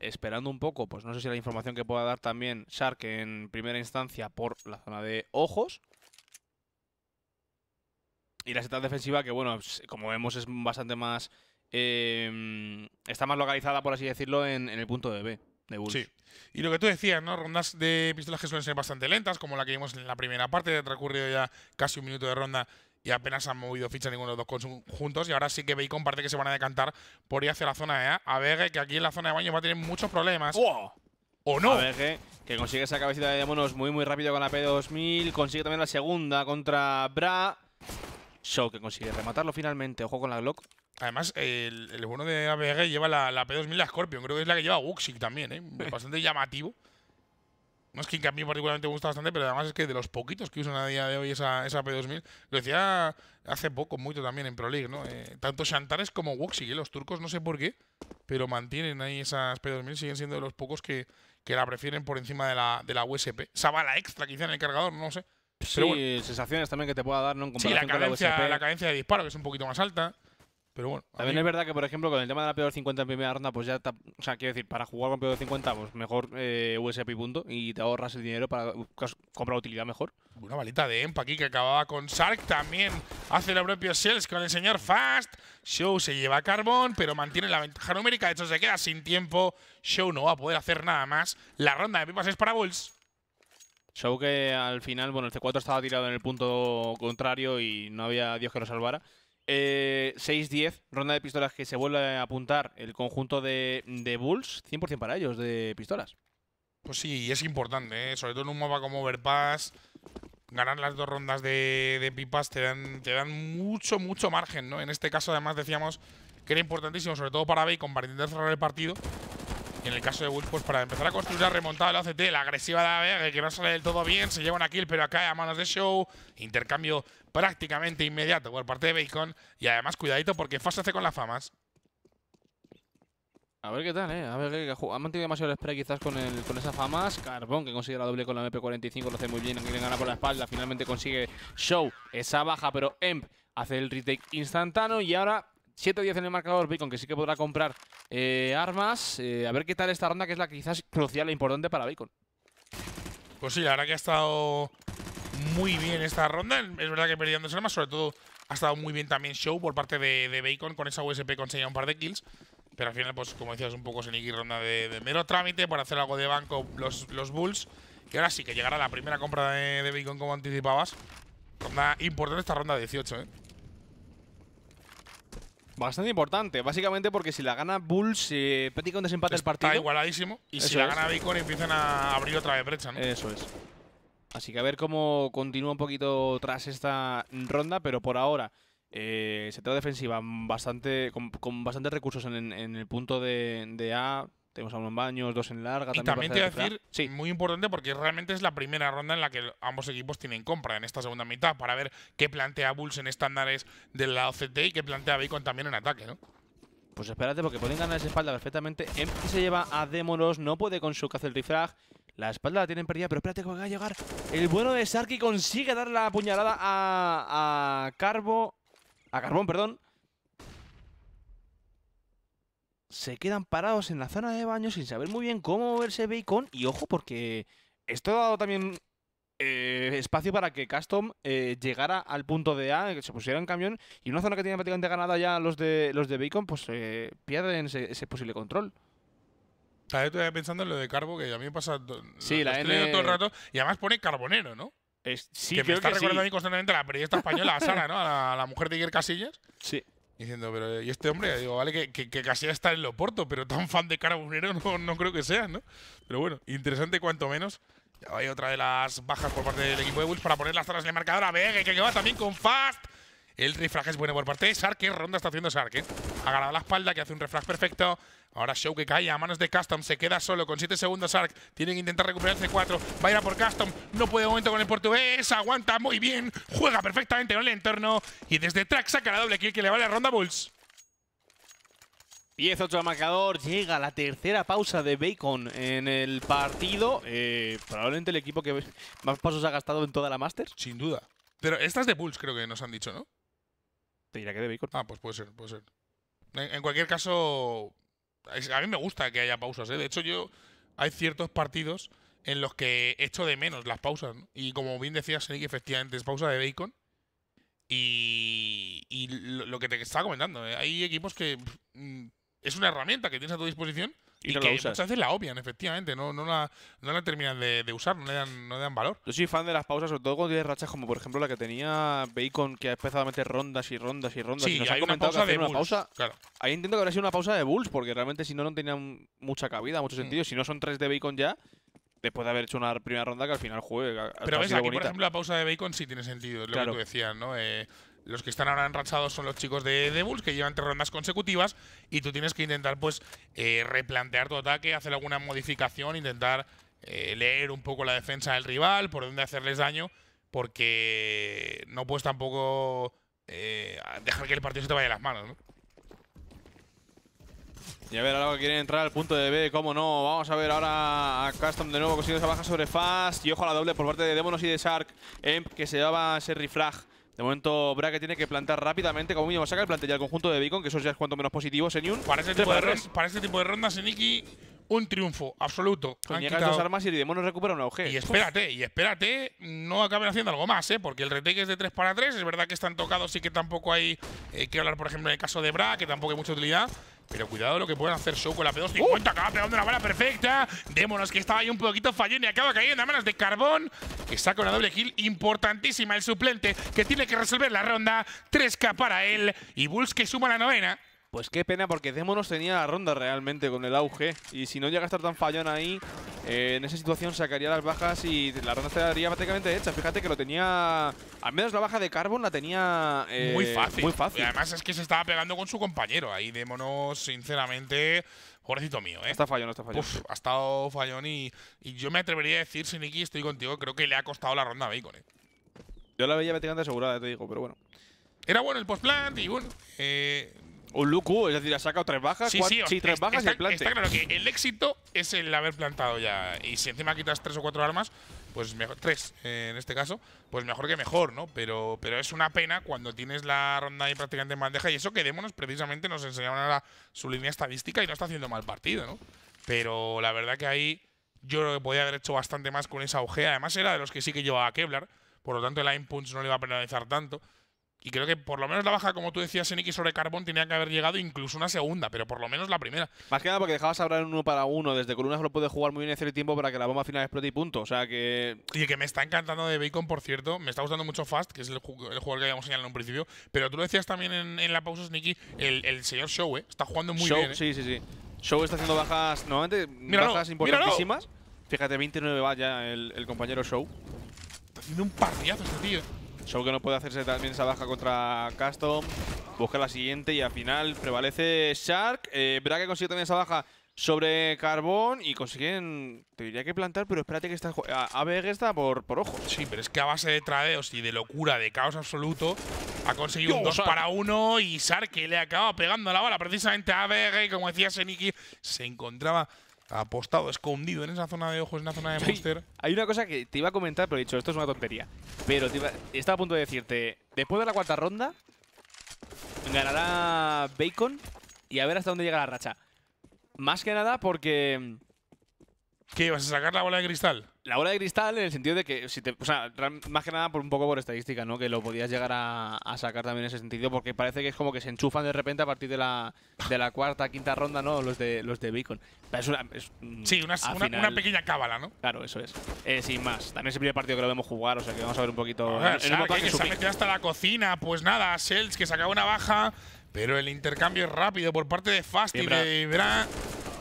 esperando un poco, pues no sé si la información que pueda dar también Shark en primera instancia por la zona de ojos. Y la seta defensiva que, bueno, como vemos es bastante más... Em, está más localizada, por así decirlo, en, el punto de B. De sí. Y lo que tú decías, ¿no? Rondas de pistolas que suelen ser bastante lentas, como la que vimos en la primera parte, recurrido ya casi un minuto de ronda y apenas han movido ficha ninguno de los dos juntos. Y ahora sí que Bacon parte que se van a decantar por ir hacia la zona de A. A eh, que aquí en la zona de baño va a tener muchos problemas. ¿O no? ABG, que consigue esa cabecita de demonos muy, muy rápido con la P2000. Consigue también la segunda contra Bra. Show que consigue rematarlo finalmente. Ojo con la Glock. Además, el, el bueno de ABG lleva la, P2000, la Scorpion. Creo que es la que lleva Wuxic también, ¿eh? Bastante llamativo es que a mí particularmente me gusta bastante, pero además es que de los poquitos que usan a día de hoy esa, esa P2000, lo decía hace poco, mucho también en Pro League, ¿no? Eh, tanto Shantares como Wuxi, ¿eh? los turcos no sé por qué, pero mantienen ahí esas P2000, siguen siendo de los pocos que, que la prefieren por encima de la, de la USP. Esa bala extra quizá en el cargador, no sé. sí, sensaciones también que te pueda dar, ¿no? En comparación sí, la cadencia, la cadencia de disparo, que es un poquito más alta. También es verdad que, por ejemplo, con el tema de la peor 50 en primera ronda, pues ya. O sea, quiero decir, para jugar con peor 50, pues mejor eh, USP y punto. Y te ahorras el dinero para comprar utilidad mejor. Una balita de Empa aquí que acababa con Sark. También hace la propio Shells con el señor Fast. Show se lleva carbón, pero mantiene la ventaja numérica. De hecho, se queda sin tiempo. Show no va a poder hacer nada más. La ronda de pipas es para Bulls. Show que al final, bueno, el C4 estaba tirado en el punto contrario y no había Dios que lo salvara. Eh, 6-10, ronda de pistolas que se vuelve a apuntar el conjunto de, Bulls, 100% para ellos de pistolas. Pues sí, es importante, ¿eh? sobre todo en un mapa como Overpass, ganar las dos rondas de, pipas te dan, te dan mucho, mucho margen, ¿no? En este caso, además, decíamos que era importantísimo, sobre todo para Bacon con para intentar cerrar el partido, en el caso de Wolf, pues para empezar a construir la remontada la OCT, la agresiva de ABG, que no sale del todo bien, se lleva una kill, pero acá a manos de Show, intercambio prácticamente inmediato por parte de Bacon, y además cuidadito porque Fast hace con las famas. A ver qué tal, eh. A ver, eh, que ha mantenido demasiado el spray quizás con, el, con esas famas. Carbón, que consigue la doble con la MP45, lo hace muy bien. Aquí le gana por la espalda. Finalmente consigue Show esa baja, pero Emp hace el retake instantáneo. Y ahora 7-10 en el marcador, Bacon, que sí que podrá comprar eh, armas. Eh, a ver qué tal esta ronda, que es la quizás crucial e importante para Bacon. Pues sí, la verdad que ha estado muy bien esta ronda. Es verdad que perdiendo esas armas, sobre todo ha estado muy bien también Show por parte de, Bacon. Con esa USP conseguía un par de kills. Pero al final, pues como decías, un poco sneaky ronda de, mero trámite para hacer algo de banco los, Bulls. Y ahora sí que llegará la primera compra de, de Bacon como anticipabas. Ronda importante esta ronda 18, ¿eh? Bastante importante, básicamente porque si la gana Bulls, eh, prácticamente desempate el partido. Está igualadísimo. Y si la gana Bicor, empiezan a abrir otra vez brecha, ¿no? Eso es. Así que a ver cómo continúa un poquito tras esta ronda, pero por ahora eh, se trata defensiva bastante, con, bastantes recursos en, el punto de A, tenemos a uno en baños, dos en larga. también, a decir, sí. muy importante, porque realmente es la primera ronda en la que ambos equipos tienen compra en esta segunda mitad para ver qué plantea Bulls en estándares de la OCT y qué plantea Bacon también en ataque, ¿no? Pues espérate, porque pueden ganar esa espalda perfectamente. Empty se lleva a démonos, no puede con su caza el La espalda la tienen perdida, pero espérate que va a llegar. El bueno de Sarki consigue dar la puñalada a, a Carbo. A Carbón, perdón se quedan parados en la zona de baño sin saber muy bien cómo moverse Bacon. Y ojo, porque esto ha dado también eh, espacio para que Custom eh, llegara al punto de A, que se pusiera en camión. Y una zona que tiene prácticamente ganada ya los de, los de Bacon, pues eh, pierden ese, posible control. Claro, pensando en lo de Carbo, que a mí me pasa sí, la, todo el rato. Y además pone Carbonero, ¿no? Es, sí, que me está recordando a mí constantemente la periodista española, Sara, ¿no? A la, mujer de Iker Casillas. Sí. Diciendo, pero eh, ¿y este hombre? Digo, vale, que, que, casi está en Loporto, pero tan fan de carabunero no, no creo que sea, ¿no? Pero bueno, interesante cuanto menos. Ya hay otra de las bajas por parte del equipo de Bulls para poner las zonas en el marcador a que va también con Fast. El refrag es bueno por parte de Sark. ¿Qué ronda está haciendo Sark? Eh? la espalda, que hace un refrag perfecto. Ahora Show que cae a manos de Custom. Se queda solo con 7 segundos Sark. Tiene que intentar recuperar el C4. Va a ir a por Custom. No puede momento con el portugués. Aguanta muy bien. Juega perfectamente en el entorno. Y desde Track saca la doble kill que le vale a Ronda Bulls. 10-8 marcador, llega la tercera pausa de Bacon en el partido. Eh, probablemente el equipo que más pasos ha gastado en toda la Master, Sin duda. Pero estas de Bulls creo que nos han dicho, ¿no? Te dirá que de Bacon. Ah, pues puede ser, puede ser. En, cualquier caso, a mí me gusta que haya pausas. ¿eh? De hecho, yo hay ciertos partidos en los que echo de menos las pausas. Y como bien decías, que efectivamente es pausa de Bacon. Y, y lo, que te estaba comentando, ¿eh? hay equipos que mm, es una herramienta que tienes a tu disposición y, que la muchas la obvian, efectivamente, no, no, la, no terminan de, usar, no le, dan, no le dan valor. Yo soy fan de las pausas, sobre todo cuando tienes rachas como por ejemplo la que tenía Bacon, que ha empezado a meter rondas y rondas y rondas. Sí, y nos ha comentado de pausa. Ahí intento que habría sido una pausa de Bulls, porque realmente si no, no tenían mucha cabida, mucho mm. sentido. Si no son tres de Bacon ya, después de haber hecho una primera ronda que al final juegue. Pero ves, aquí por ejemplo la pausa de Bacon sí tiene sentido, es lo que tú decías, ¿no? Eh, los que están ahora enrachados son los chicos de, The Bulls, que llevan tres rondas consecutivas, y tú tienes que intentar pues eh, replantear tu ataque, hacer alguna modificación, intentar eh, leer un poco la defensa del rival, por dónde hacerles daño, porque no puedes tampoco eh, dejar que el partido se te vaya de las manos. ¿no? Y a ver, ahora que quieren entrar al punto de B, cómo no. Vamos a ver ahora a Custom de nuevo consiguiendo esa baja sobre Fast. Y ojo a la doble por parte de Demonos y de Shark, EMP, que se daba ese riflag de momento, Braque tiene que plantar rápidamente, como mínimo saca el al conjunto de Beacon, que eso ya es cuanto menos positivo, Senyun. Para, este tipo de, rondas, Eniki, un triunfo absoluto. Han dos armas y nos recupera un auge. Y espérate, y espérate, no acaben haciendo algo más, ¿eh? porque el retake es de 3 para 3. Es verdad que están tocados y que tampoco hay eh, que hablar, por ejemplo, en el caso de Bra, que tampoco hay mucha utilidad. Pero cuidado lo que pueden hacer Show con la P250. Uh. Acaba pegando una bala perfecta. Démonos que estaba ahí un poquito fallando y acaba cayendo a manos de Carbón. Que saca una doble kill importantísima. El suplente que tiene que resolver la ronda. 3K para él. Y Bulls que suma la novena. Pues qué pena, porque Démonos tenía la ronda realmente con el auge. Y si no llega a estar tan fallón ahí, eh, en esa situación sacaría las bajas y la ronda estaría prácticamente hecha. Fíjate que lo tenía... Al menos la baja de Carbon la tenía... Eh, muy fácil. Muy fácil. Y además es que se estaba pegando con su compañero. Ahí Démonos, sinceramente... Pobrecito mío, ¿eh? Está fallón, está fallón. ha estado fallón y, y yo me atrevería a decir, Siniki, estoy contigo, creo que le ha costado la ronda a Bacon, ¿eh? Yo la veía prácticamente asegurada, te digo, pero bueno. Era bueno el postplant y bueno, eh, un Luku, es decir, ha sacado tres bajas, tres bajas y el plante. claro que el éxito es el haber plantado ya. Y si encima quitas tres o cuatro armas, pues mejor, tres eh, en este caso, pues mejor que mejor, ¿no? Pero, pero es una pena cuando tienes la ronda ahí prácticamente en bandeja. Y eso que Démonos precisamente nos enseñaron ahora su línea estadística y no está haciendo mal partido, ¿no? Pero la verdad que ahí yo creo que podía haber hecho bastante más con esa ojea. Además era de los que sí que llevaba a Kevlar, por lo tanto el Aim no le iba a penalizar tanto. Y creo que por lo menos la baja, como tú decías, en sobre Carbón tenía que haber llegado incluso una segunda, pero por lo menos la primera. Más que nada porque dejabas hablar en uno para uno. Desde columnas lo puede jugar muy bien hacer el tiempo para que la bomba final explote y punto. O sea que. Y que me está encantando de Bacon, por cierto. Me está gustando mucho Fast, que es el, jugador, que habíamos señalado en un principio. Pero tú lo decías también en, la pausa, Sneaky, el, señor Show, ¿eh? Está jugando muy bien. Eh. Sí, sí, sí. Show está haciendo bajas, nuevamente, bajas importantísimas. Fíjate, 29 va ya el, el compañero Show. Está haciendo un parriazo este tío. Eh. Solo que no puede hacerse también esa baja contra Custom. Busca la siguiente y al final prevalece Shark. Eh, que consigue también esa baja sobre Carbón y consiguen, te diría que plantar, pero espérate que está ABG está por, por ojo. Sí, pero es que a base de tradeos y de locura, de caos absoluto, ha conseguido un 2 para 1 y Shark le le acaba pegando la bola precisamente a ABG y como decía Seniki, se encontraba apostado, escondido en esa zona de ojos, en esa zona de monster. Hay una cosa que te iba a comentar, pero he dicho, esto es una tontería. Pero estaba a punto de decirte, después de la cuarta ronda, ganará Bacon y a ver hasta dónde llega la racha. Más que nada porque ¿Qué? ¿Vas a sacar la bola de cristal? La bola de cristal en el sentido de que, si te, o sea, más que nada por un poco por estadística, ¿no? Que lo podías llegar a, sacar también en ese sentido, porque parece que es como que se enchufan de repente a partir de la, de la cuarta, quinta ronda, ¿no? Los de los de Beacon. una, sí, una, pequeña cábala, ¿no? Claro, eso es. Eh, sin más, también es el primer partido que lo vemos jugar, o sea que vamos a ver un poquito. que, hasta la cocina, pues nada, que sacaba una baja. Pero el intercambio es rápido por parte de Fast y de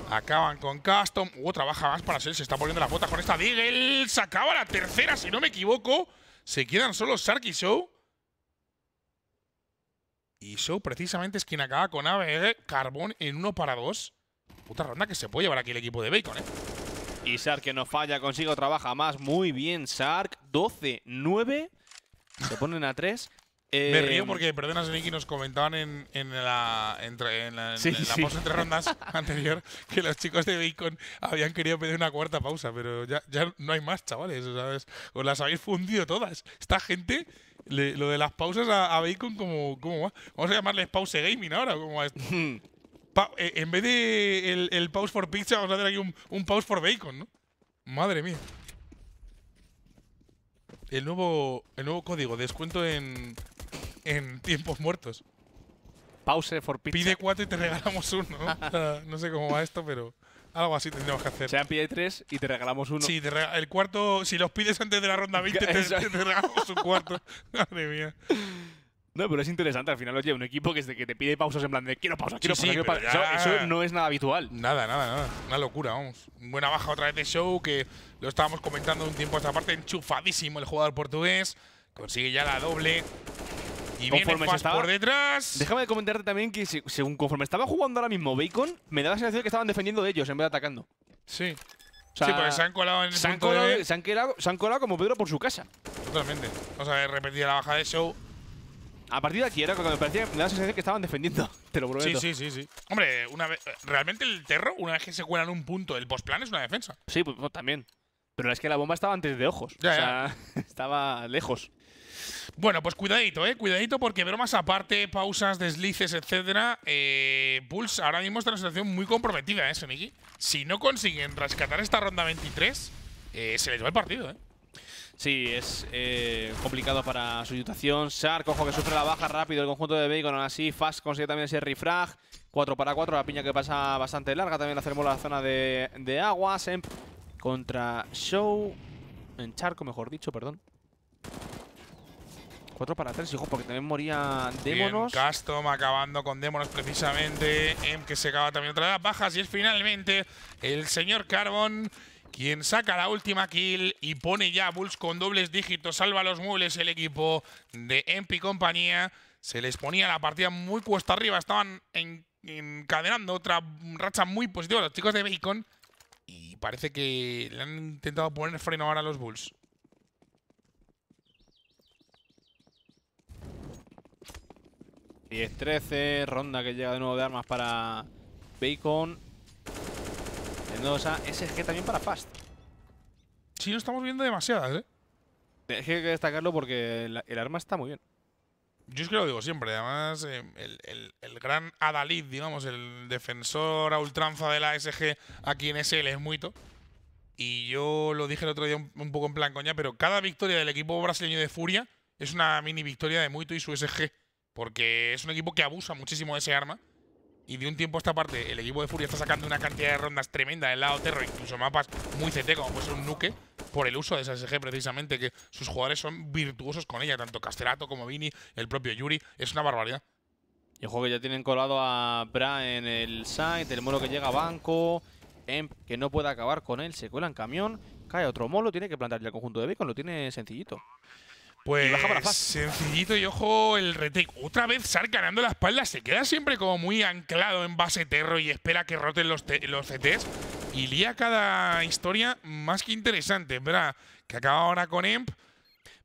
Acaban con Custom. Otra trabaja más para ser. Se está poniendo la botas con esta Deagle. Se acaba la tercera, si no me equivoco. Se quedan solo Shark y Show. Y Show precisamente es quien acaba con Ave. Eh, Carbón en uno para dos. Puta ronda que se puede llevar aquí el equipo de Bacon, ¿eh? Y Sark que no falla, consigo, trabaja más. Muy bien, Shark. 12-9. Se ponen a 3. Me río eh, porque, perdona, Sneaky, nos comentaban en, la, en la, pausa entre rondas anterior que los chicos de Bacon habían querido pedir una cuarta pausa, pero ya, ya no hay más, chavales. ¿sabes? Os las habéis fundido todas. Esta gente, lo de las pausas a, Bacon, como, va? Vamos a llamarles pause gaming ahora, como hmm. eh, en vez de el, el, pause for pizza, vamos a hacer aquí un, pause for bacon, ¿no? Madre mía. El nuevo, el nuevo código, descuento en en tiempos muertos. Pause for pizza. Pide cuatro y te regalamos uno. no sé cómo va esto, pero algo así tendríamos que hacer. sean sea, pide tres y te regalamos uno. el cuarto, si los pides antes de la ronda 20, te, regalamos un cuarto. Madre mía. No, pero es interesante. Al final, lleva un equipo que, es de que te pide pausas en plan de quiero pausas, quiero pausas». Eso, no es nada habitual. Nada, nada, nada. Una locura, vamos. Buena baja otra vez de show, que lo estábamos comentando un tiempo a esta parte. Enchufadísimo el jugador portugués. Consigue ya la doble. Y conforme estaba, por detrás. Déjame comentarte también que según conforme estaba jugando ahora mismo Bacon, me da la sensación de que estaban defendiendo de ellos en vez de atacando. Sí. sí, porque se han colado en el se, se, han colado, como Pedro por su casa. Totalmente. O sea, repetida la baja de show. A partir de aquí era cuando me parecía, me da la sensación que estaban defendiendo, te lo prometo. Sí, sí, sí, sí. Hombre, una vez, realmente el terror, una vez que se cuelan un punto, el plan es una defensa. Sí, pues, pues, también. Pero es que la bomba estaba antes de ojos. o sea, estaba lejos. Bueno, pues cuidadito, eh, cuidadito, porque bromas aparte, pausas, deslices, etcétera, eh, ahora mismo está en una situación muy comprometida, eh, Soniki. Si no consiguen rescatar esta ronda 23, eh, se les va el partido, eh. Sí, es eh, complicado para su situación. Shark, ojo que sufre la baja rápido el conjunto de Bacon. Aún así, Fast consigue también ese refrag. 4 para 4, la piña que pasa bastante larga. También la la zona de, de agua. contra Show. En charco, mejor dicho, perdón. 4 para 3, hijo, porque también moría Démonos. Castom acabando con Démonos precisamente. Em que se acaba también otra de las bajas. Y es finalmente el señor Carbon quien saca la última kill y pone ya Bulls con dobles dígitos, salva los muebles el equipo de Emp y compañía. Se les ponía la partida muy cuesta arriba, estaban encadenando otra racha muy positiva los chicos de Bacon y parece que le han intentado poner freno ahora a los Bulls. 10-13, ronda que llega de nuevo de armas para Bacon. Es SG también para Fast. Sí, lo estamos viendo demasiadas, ¿eh? Hay que destacarlo porque el, arma está muy bien. Yo es que lo digo siempre, además eh, el, gran Adalid, digamos, el defensor a ultranza de la SG aquí en SL es Muito. Y yo lo dije el otro día un, un, poco en plan coña, pero cada victoria del equipo brasileño de Furia es una mini victoria de Muito y su SG. Porque es un equipo que abusa muchísimo de ese arma. Y de un tiempo a esta parte, el equipo de Furia está sacando una cantidad de rondas tremenda del lado terror, incluso mapas muy CT, como puede ser un nuke, por el uso de esa SG precisamente, que sus jugadores son virtuosos con ella, tanto Castelato como Vini, el propio Yuri, es una barbaridad. Y ojo que ya tienen colado a Bra en el site, el molo que llega a banco, Emp que no puede acabar con él, se cuela en camión, cae otro molo, tiene que plantar ya el conjunto de Bacon, lo tiene sencillito. Pues sencillito y ojo el retake. Otra vez Sark ganando la espalda. Se queda siempre como muy anclado en base terro y espera que roten los, los CTs. Y lía cada historia más que interesante, ¿verdad? Que acaba ahora con Emp.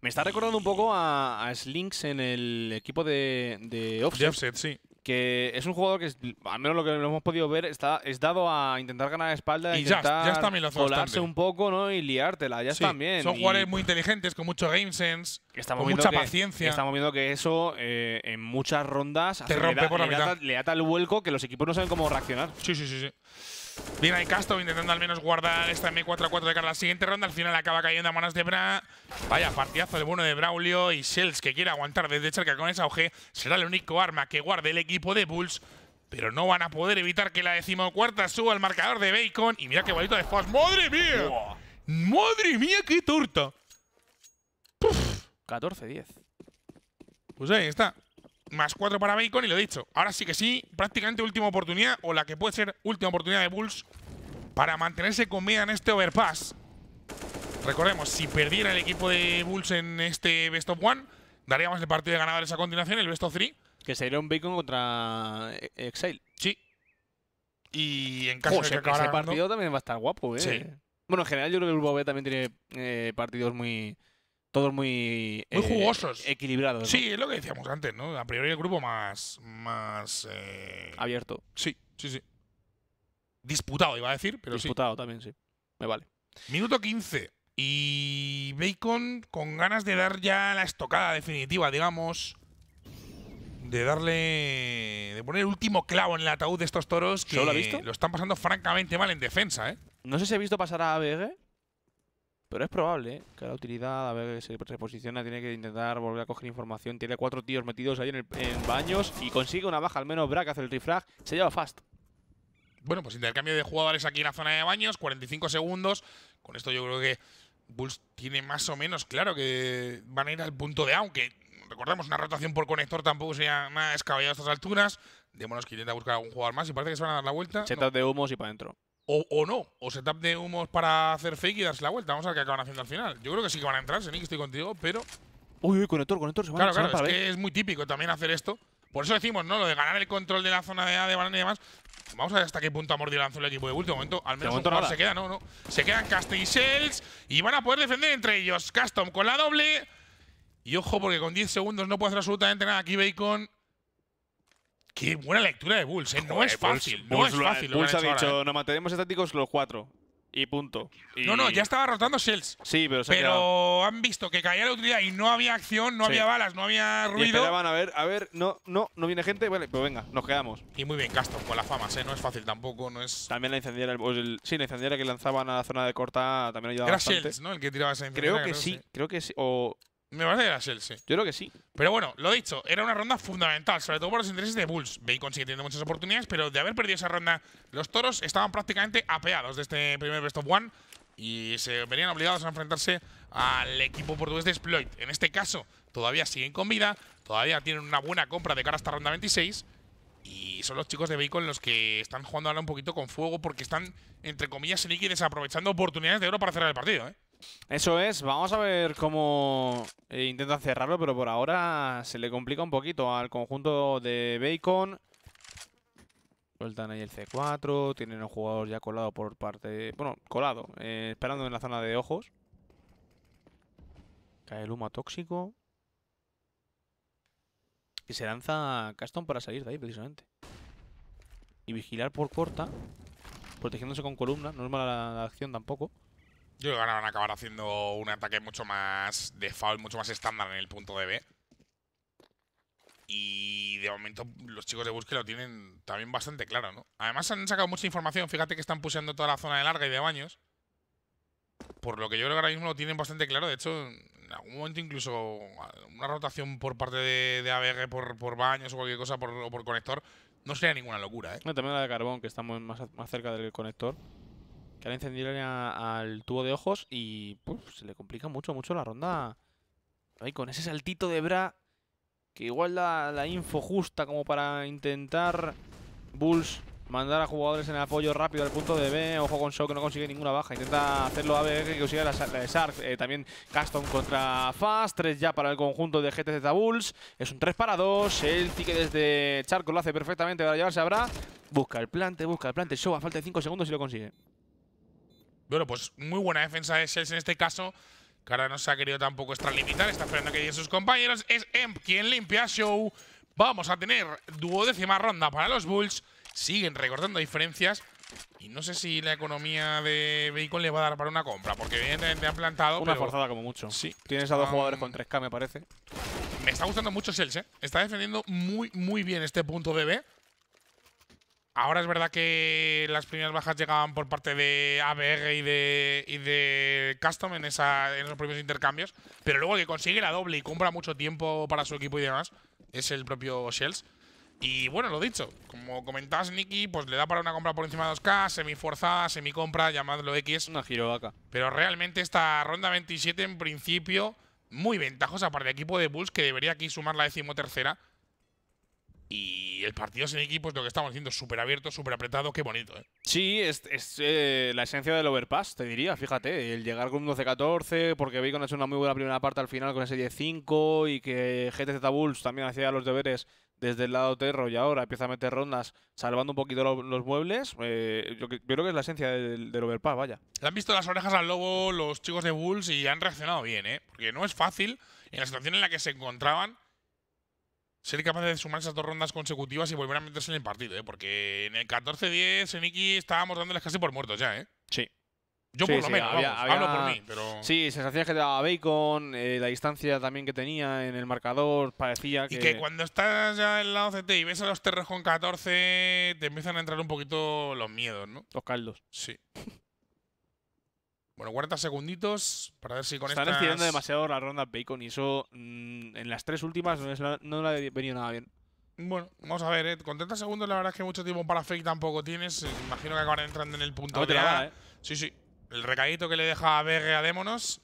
Me está recordando un poco a, Slinks en el equipo de, Offset. De offset sí que es un jugador que, al menos lo que hemos podido ver, está, es dado a intentar ganar espalda, y intentar un poco ¿no? y liártela. ya también. Son jugadores muy inteligentes, con mucho game sense, con mucha paciencia. Estamos viendo que eso eh, en muchas rondas rompe le, da, por la mitad. le ata el vuelco que los equipos no saben cómo reaccionar. Sí, sí, sí. sí. Bien Castro intentando al menos guardar esta M4 a 4 de cara a la siguiente ronda. Al final acaba cayendo a manos de Bra. Vaya partidazo el bueno de Braulio y Shells que quiere aguantar desde cerca con esa OG. Será el único arma que guarde el equipo de Bulls. Pero no van a poder evitar que la decimocuarta suba al marcador de Bacon. Y mira qué bonito de Fox. ¡Madre mía! ¡Madre mía, qué torta! 14-10. Pues ahí está. Más 4 para Bacon y lo he dicho. Ahora sí que sí, prácticamente última oportunidad, o la que puede ser última oportunidad de Bulls para mantenerse con vida en este overpass. Recordemos, si perdiera el equipo de Bulls en este Best of One, daríamos el partido de ganadores a continuación, el Best of Three. Que sería un Bacon contra eh, Exile. Sí. Y en caso de que acabara partido también va a estar guapo, ¿eh? Sí. Bueno, en general yo creo que el grupo B también tiene partidos muy, todos muy, muy eh, jugosos. equilibrados. Sí, es lo que decíamos antes, ¿no? A priori el grupo más. más eh, Abierto. Sí, sí, sí. Disputado, iba a decir, pero Disputado también, sí. Me vale. Minuto 15. Y Bacon con ganas de dar ya la estocada definitiva, digamos. De darle. de poner el último clavo en el ataúd de estos toros que lo, visto? lo están pasando francamente mal en defensa, ¿eh? No sé si he visto pasar a ABG. Pero es probable ¿eh? que la utilidad, a ver, se reposiciona, tiene que intentar volver a coger información. Tiene cuatro tíos metidos ahí en, baños y consigue una baja. Al menos Brack hace el refrag. Se lleva fast. Bueno, pues intercambio de jugadores aquí en la zona de baños. 45 segundos. Con esto yo creo que Bulls tiene más o menos claro que van a ir al punto de aunque recordemos, una rotación por conector tampoco sería nada escabellado a estas alturas. Démonos que intenta buscar algún jugador más y parece que se van a dar la vuelta. Chetas de humos y para adentro. O, no, o setup de humos para hacer fake y darse la vuelta. Vamos a ver qué acaban haciendo al final. Yo creo que sí que van a entrar, que estoy contigo, pero. Uy, uy, conector, conector, se van Claro, claro, es que es muy típico también hacer esto. Por eso decimos, ¿no? Lo de ganar el control de la zona de A de banana y demás. Vamos a ver hasta qué punto ha mordido el equipo de último momento, al menos se queda, no, Se quedan Castells y van a poder defender entre ellos. Custom con la doble. Y ojo, porque con 10 segundos no puede hacer absolutamente nada. Aquí Bacon Qué buena lectura de Bulls, ¿eh? no es fácil, Bulls, no es fácil. Bulls ha dicho, ¿eh? nos mantenemos estáticos los cuatro. Y punto. No, no, ya estaba rotando Shells. Sí, pero Pero han visto que caía la utilidad y no había acción, no había balas, no había ruido. Y a ver, a ver, no, no, no viene gente, vale, pues venga, nos quedamos. Y muy bien Castro con la fama, ¿eh? No es fácil tampoco, no es… También la incendiaria, pues, el, sí, la que lanzaban a la zona de corta también ayudaba Era bastante. Shells, ¿no? El que tiraba esa Creo que, sí, creo que sí. O me parece que era Chelsea. Yo creo que sí. Pero bueno, lo dicho, era una ronda fundamental, sobre todo por los intereses de Bulls. Bacon sigue teniendo muchas oportunidades, pero de haber perdido esa ronda, los toros estaban prácticamente apeados de este primer best of one y se verían obligados a enfrentarse al equipo portugués de Exploit. En este caso, todavía siguen con vida, todavía tienen una buena compra de cara a esta ronda 26 y son los chicos de Bacon los que están jugando ahora un poquito con fuego porque están, entre comillas, sneaky desaprovechando oportunidades de oro para cerrar el partido, ¿eh? Eso es, vamos a ver cómo eh, intentan cerrarlo, pero por ahora se le complica un poquito al conjunto de Bacon. Vueltan ahí el C4, tienen el jugador ya colado por parte... Bueno, colado, eh, esperando en la zona de ojos. Cae el humo tóxico. Y se lanza Caston para salir de ahí, precisamente. Y vigilar por corta, protegiéndose con columna, no es mala la acción tampoco. Yo creo que van a acabar haciendo un ataque mucho más de foul, mucho más estándar en el punto de B. Y de momento los chicos de búsqueda lo tienen también bastante claro, ¿no? Además han sacado mucha información. Fíjate que están puseando toda la zona de larga y de baños. Por lo que yo creo que ahora mismo lo tienen bastante claro. De hecho, en algún momento incluso una rotación por parte de, de ABG por, baños o cualquier cosa por, o por conector no sería ninguna locura, ¿eh? también la de carbón, que estamos más, más cerca del conector que al encendieron al tubo de ojos y se le complica mucho, mucho la ronda. con ese saltito de Bra, que igual da la info justa como para intentar Bulls mandar a jugadores en apoyo rápido al punto de B. Ojo con Show que no consigue ninguna baja. Intenta hacerlo a ver que consigue la, de Shark. Eh, también Caston contra Fast. tres ya para el conjunto de GTZ Bulls. Es un 3 para 2. El ticket desde Charco lo hace perfectamente para llevarse a Bra. Busca el plante, busca el plante. Show a falta de 5 segundos y lo consigue. Bueno, pues muy buena defensa de Shells en este caso. Cara no se ha querido tampoco extralimitar. Está esperando que lleguen sus compañeros. Es Emp quien limpia Show. Vamos a tener duodécima ronda para los Bulls. Siguen recortando diferencias. Y no sé si la economía de Bacon le va a dar para una compra, porque evidentemente han plantado. Una forzada como mucho. Sí. Tienes a dos ah, jugadores mm. con 3K, me parece. Me está gustando mucho Shells, ¿eh? Está defendiendo muy, muy bien este punto de B. Ahora es verdad que las primeras bajas llegaban por parte de ABR y de, Custom en, esa, en esos primeros intercambios, pero luego que consigue la doble y compra mucho tiempo para su equipo y demás es el propio Shells. Y bueno, lo dicho, como comentabas, Nicky, pues le da para una compra por encima de 2K, semi-forzada, semi-compra, llamadlo X. Una girovaca. Pero realmente esta ronda 27, en principio, muy ventajosa para el equipo de Bulls, que debería aquí sumar la decimotercera y el partido sin equipo es lo que estamos haciendo. súper abierto, súper apretado, qué bonito. ¿eh? Sí, es, eh, la esencia del overpass, te diría, fíjate, el llegar con un 12-14, porque Bacon ha hecho una muy buena primera parte al final con ese 10-5 y que GTZ Bulls también hacía los deberes desde el lado terro y ahora empieza a meter rondas salvando un poquito los muebles, eh, yo, creo que es la esencia del, overpass, vaya. Le han visto las orejas al lobo los chicos de Bulls y han reaccionado bien, ¿eh? porque no es fácil en la situación en la que se encontraban ser capaz de sumar esas dos rondas consecutivas y volver a meterse en el partido, ¿eh? porque en el 14-10 en estábamos dándoles casi por muertos ya. ¿eh? Sí. Yo por lo menos, hablo por mí, Sí, sensaciones que te daba Bacon, eh, la distancia también que tenía en el marcador, parecía que... Y que cuando estás ya en la OCT y ves a los con 14, te empiezan a entrar un poquito los miedos, ¿no? Los caldos. Sí. Bueno, 40 segunditos para ver si con Están estirando demasiado la ronda Bacon y eso mm, en las tres últimas no, le ha venido nada bien. Bueno, vamos a ver, ¿eh? con 30 segundos la verdad es que mucho tiempo para fake tampoco tienes. Eh, imagino que acabarán entrando en el punto de la, eh. Sí, sí. El recadito que le deja a BG a Démonos.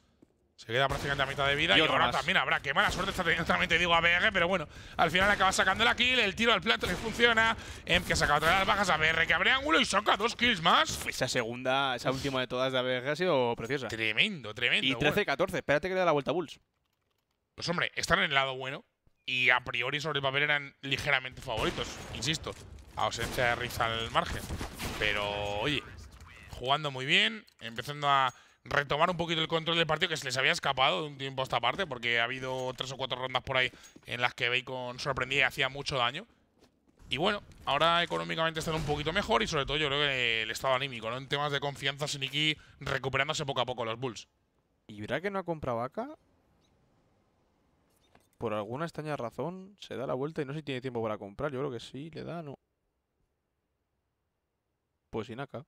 Se queda prácticamente a mitad de vida. Y, ahora también habrá. Qué mala suerte está teniendo también, digo, ABR. Pero bueno, al final acaba sacando la kill. El tiro al plato que funciona. Em que saca otra de las bajas. ABR que abre ángulo y saca dos kills más. Esa segunda, esa última de todas de ABR ha sido preciosa. Tremendo, tremendo. Y 13-14. Espérate que le da la vuelta a Bulls. Pues hombre, están en el lado bueno. Y a priori sobre el papel eran ligeramente favoritos. Insisto, a ausencia de Riz al margen. Pero, oye, jugando muy bien. Empezando a retomar un poquito el control del partido que se les había escapado de un tiempo a esta parte porque ha habido tres o cuatro rondas por ahí en las que Bacon sorprendía y hacía mucho daño. Y bueno, ahora económicamente están un poquito mejor y sobre todo yo creo que el estado anímico, ¿no? En temas de confianza, Siniki recuperándose poco a poco los Bulls. ¿Y verá que no ha comprado vaca? Por alguna extraña razón, se da la vuelta y no sé si tiene tiempo para comprar. Yo creo que sí, le da, no. Pues sin acá.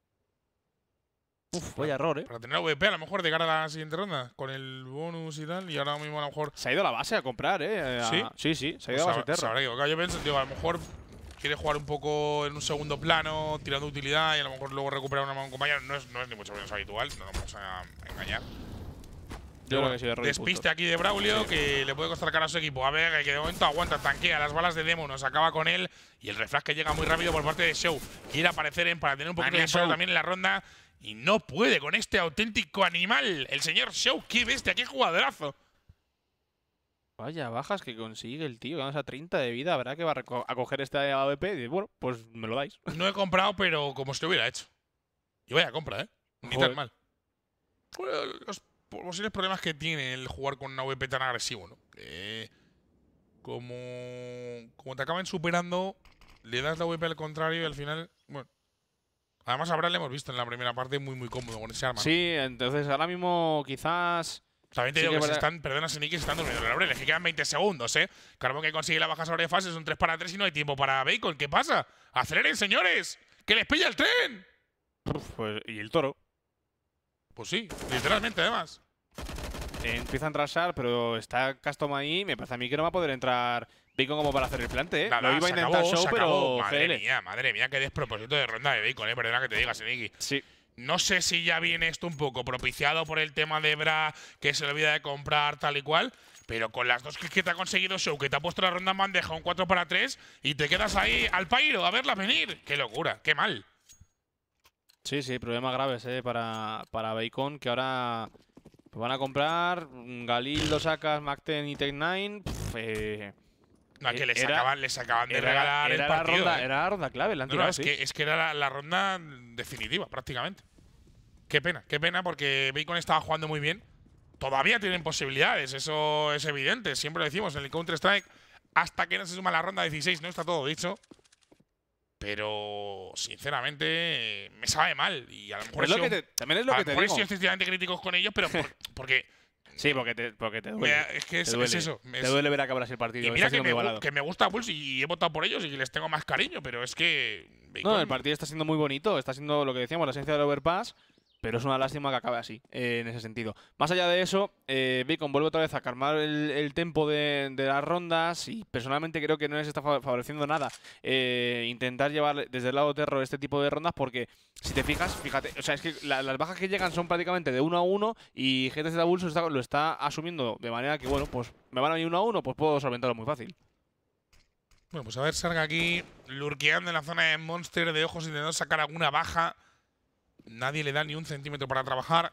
Uf, vaya error, ¿eh? Para tener la VP a lo mejor de cara a la siguiente ronda, con el bonus y tal, y ahora mismo a lo mejor... Se ha ido a la base a comprar, ¿eh? ¿Sí? sí, se ha pues ido a la base Yo pienso, a lo mejor quiere jugar un poco en un segundo plano, tirando utilidad y a lo mejor luego recuperar una mano compañera. No es, no es ni mucho menos habitual, no nos vamos a engañar. despiste aquí de Braulio que le puede costar cara a su equipo. A ver, que de momento aguanta, tanquea las balas de Demo, nos acaba con él. Y el reflash que llega muy rápido por parte de Show. Quiere aparecer para tener un poco de show también en la ronda. Y no puede con este auténtico animal. El señor Show, este, qué bestia, qué Vaya bajas que consigue el tío. Vamos a 30 de vida. Habrá que va a coger este AVP. Y bueno, pues me lo dais. No he comprado, pero como si lo hubiera hecho. Y vaya compra, ¿eh? Ni tan mal. Pues, los posibles problemas que tiene el jugar con una AVP tan agresivo, ¿no? Eh, como, como te acaban superando, le das la AVP al contrario y al final, bueno, Además, ahora le hemos visto en la primera parte muy, muy cómodo con ese arma. Sí, entonces ahora mismo quizás. También te digo que, se están, perdona, Seniki, se están durmiendo Le que quedan 20 segundos, ¿eh? Carbón que consigue la baja sobre fase, son 3 para 3 y no hay tiempo para Bacon. ¿Qué pasa? ¡Aceleren, señores! ¡Que les pilla el tren! Pues, y el toro. Pues sí, literalmente, además. Empieza a entrar pero está Custom ahí. Me parece a mí que no va a poder entrar Bacon como para hacer el plante, ¿eh? Lo iba a intentar acabó, show, pero Madre mía, madre mía, qué despropósito de ronda de Bacon, ¿eh? Perdona que te digas, Nicky. Sí. No sé si ya viene esto un poco propiciado por el tema de Bra, que se le olvida de comprar, tal y cual. Pero con las dos que te ha conseguido Show, que te ha puesto la ronda en bandeja, un 4 para 3, y te quedas ahí al pairo a verla venir. Qué locura, qué mal. Sí, sí, problemas graves ¿eh? para, para Bacon, que ahora van a comprar. Galil lo sacas, 10 y Tech 9. No, que eh, les, acaban, de regalar el partido. La ronda, ¿eh? Era la ronda clave, la es, que, es, que, era la, ronda definitiva, prácticamente. Qué pena, qué pena, porque Bacon estaba jugando muy bien. Todavía tienen posibilidades, eso es evidente. Siempre lo decimos en el Counter-Strike. Hasta que no se suma la ronda 16, no está todo dicho. Pero, sinceramente, me sabe mal. Y a lo mejor es lo que te, también es lo que te digo. críticos con ellos, pero porque Sí, porque te, porque te duele. es que es, eso. Te duele ver acabar así el partido. Y mira que me, gusta Bulls y he votado por ellos y les tengo más cariño, pero es que. No, el partido está siendo muy bonito. Está siendo lo que decíamos, la esencia del overpass. Pero es una lástima que acabe así, eh, en ese sentido. Más allá de eso, eh, Bacon vuelve otra vez a calmar el, el tempo de, las rondas y personalmente creo que no les está favoreciendo nada eh, intentar llevar desde el lado terror este tipo de rondas porque, si te fijas, fíjate, o sea, es que las bajas que llegan son prácticamente de uno a uno y GTZ Bulls está, lo está asumiendo de manera que, bueno, pues me van a ir uno a uno, pues puedo solventarlo muy fácil. Bueno, pues a ver, salga aquí lurkeando en la zona de Monster de ojos intentando sacar alguna baja. Nadie le da ni un centímetro para trabajar.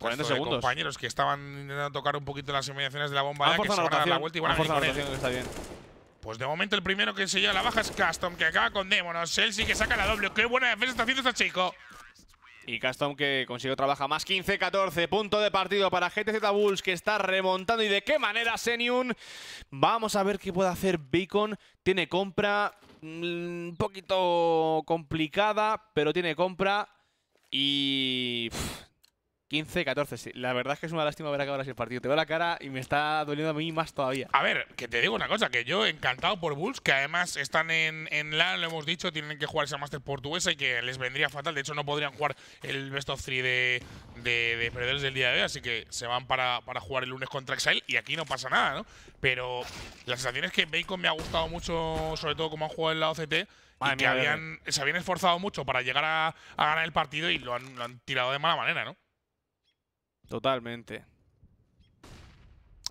40 segundos. compañeros que estaban intentando tocar un poquito las inmediaciones de la bomba. que se a dar la vuelta y van a la que Pues de momento el primero que se lleva la baja es Custom, que acaba con Démonos. que saca la doble. ¡Qué buena defensa está haciendo este chico! Y Custom que consigue otra más. 15-14, punto de partido para GTZ Bulls, que está remontando. ¿Y de qué manera Senyun. Vamos a ver qué puede hacer Beacon. Tiene compra mm, un poquito complicada, pero tiene compra. Y... 15, 14. La verdad es que es una lástima ver acabar así el partido. Te veo la cara y me está doliendo a mí más todavía. A ver, que te digo una cosa, que yo encantado por Bulls, que además están en, en LAN, lo hemos dicho, tienen que jugar esa Master portuguesa y que les vendría fatal. De hecho, no podrían jugar el Best of Three de, de, del día de hoy, así que se van para, para, jugar el lunes contra Exile y aquí no pasa nada, ¿no? Pero la sensación es que Bacon me ha gustado mucho, sobre todo como han jugado en la OCT que habían, se habían esforzado mucho para llegar a, ganar el partido y lo han, lo han tirado de mala manera, ¿no? Totalmente.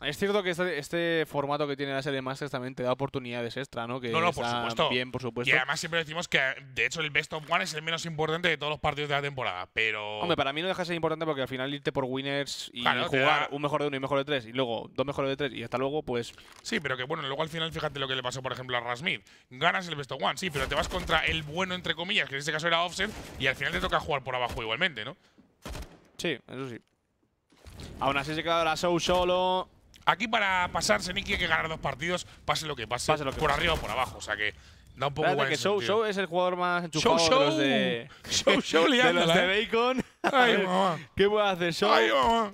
Es cierto que este, este, formato que tiene la serie Masters también te da oportunidades extra, ¿no? Que no, no, por supuesto. Bien, por supuesto. Y además siempre decimos que, de hecho, el best of one es el menos importante de todos los partidos de la temporada, pero… Hombre, para mí no deja de ser importante porque al final irte por winners y jugar un mejor de uno y mejor de tres, y luego dos mejores de tres y hasta luego, pues… Sí, pero que bueno, luego al final fíjate lo que le pasó, por ejemplo, a Rasmid. Ganas el best of one, sí, pero te vas contra el bueno, entre comillas, que en este caso era Offset, y al final te toca jugar por abajo igualmente, ¿no? Sí, eso sí. Aún así se queda la Show solo. Aquí para pasarse, Niki, hay que ganar dos partidos, pase lo que pase, por arriba o por abajo. O sea que da un poco igual que Show Show es el jugador más enchufado show, show. Show Show liándola, De de ¿eh? Bacon. Ay, mamá. ¿Qué puede hacer Show? Ay,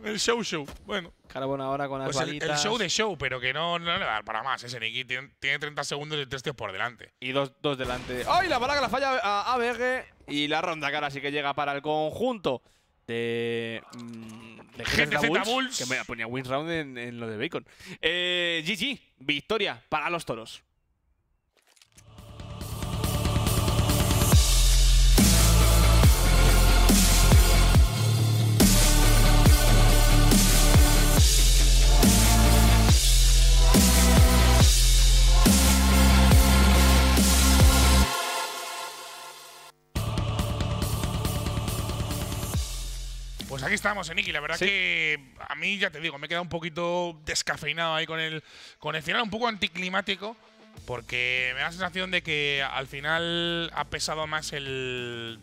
El Show Show. Bueno. Carbón ahora con las pues el, show de show, pero que no, no le va a dar para más. Ese Niki tiene, 30 segundos y tres tiros por delante. Y dos, dos delante. ¡Ay! La bala que la falla a Berge. Y la ronda cara sí que llega para el conjunto de, mm, de GTZ Bulls, que me ponía win round en, en lo de Bacon. Eh, GG, victoria para los toros. Pues aquí estamos, en Eniki. La verdad que a mí, ya te digo, me he quedado un poquito descafeinado ahí con el, con el final, un poco anticlimático, porque me da la sensación de que al final ha pesado más el,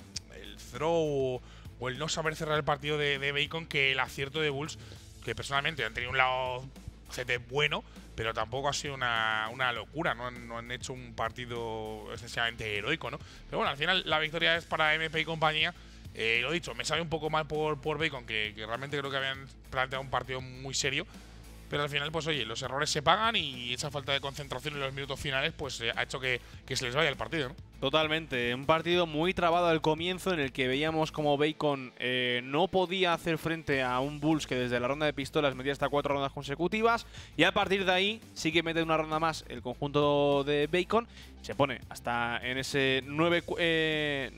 throw o el no saber cerrar el partido de, Bacon que el acierto de Bulls, que personalmente han tenido un lado GT bueno, pero tampoco ha sido una, locura, ¿no? Han, hecho un partido esencialmente heroico, ¿no? Pero bueno, al final la victoria es para MP y compañía. Eh, lo dicho, me sabe un poco mal por, por Bacon, que, realmente creo que habían planteado un partido muy serio. Pero al final, pues oye, los errores se pagan y esa falta de concentración en los minutos finales pues eh, ha hecho que, que, se les vaya el partido, Totalmente. Un partido muy trabado al comienzo en el que veíamos como Bacon eh, no podía hacer frente a un Bulls que desde la ronda de pistolas metía hasta cuatro rondas consecutivas. Y a partir de ahí sí que mete una ronda más el conjunto de Bacon se pone hasta en ese 9-4 eh,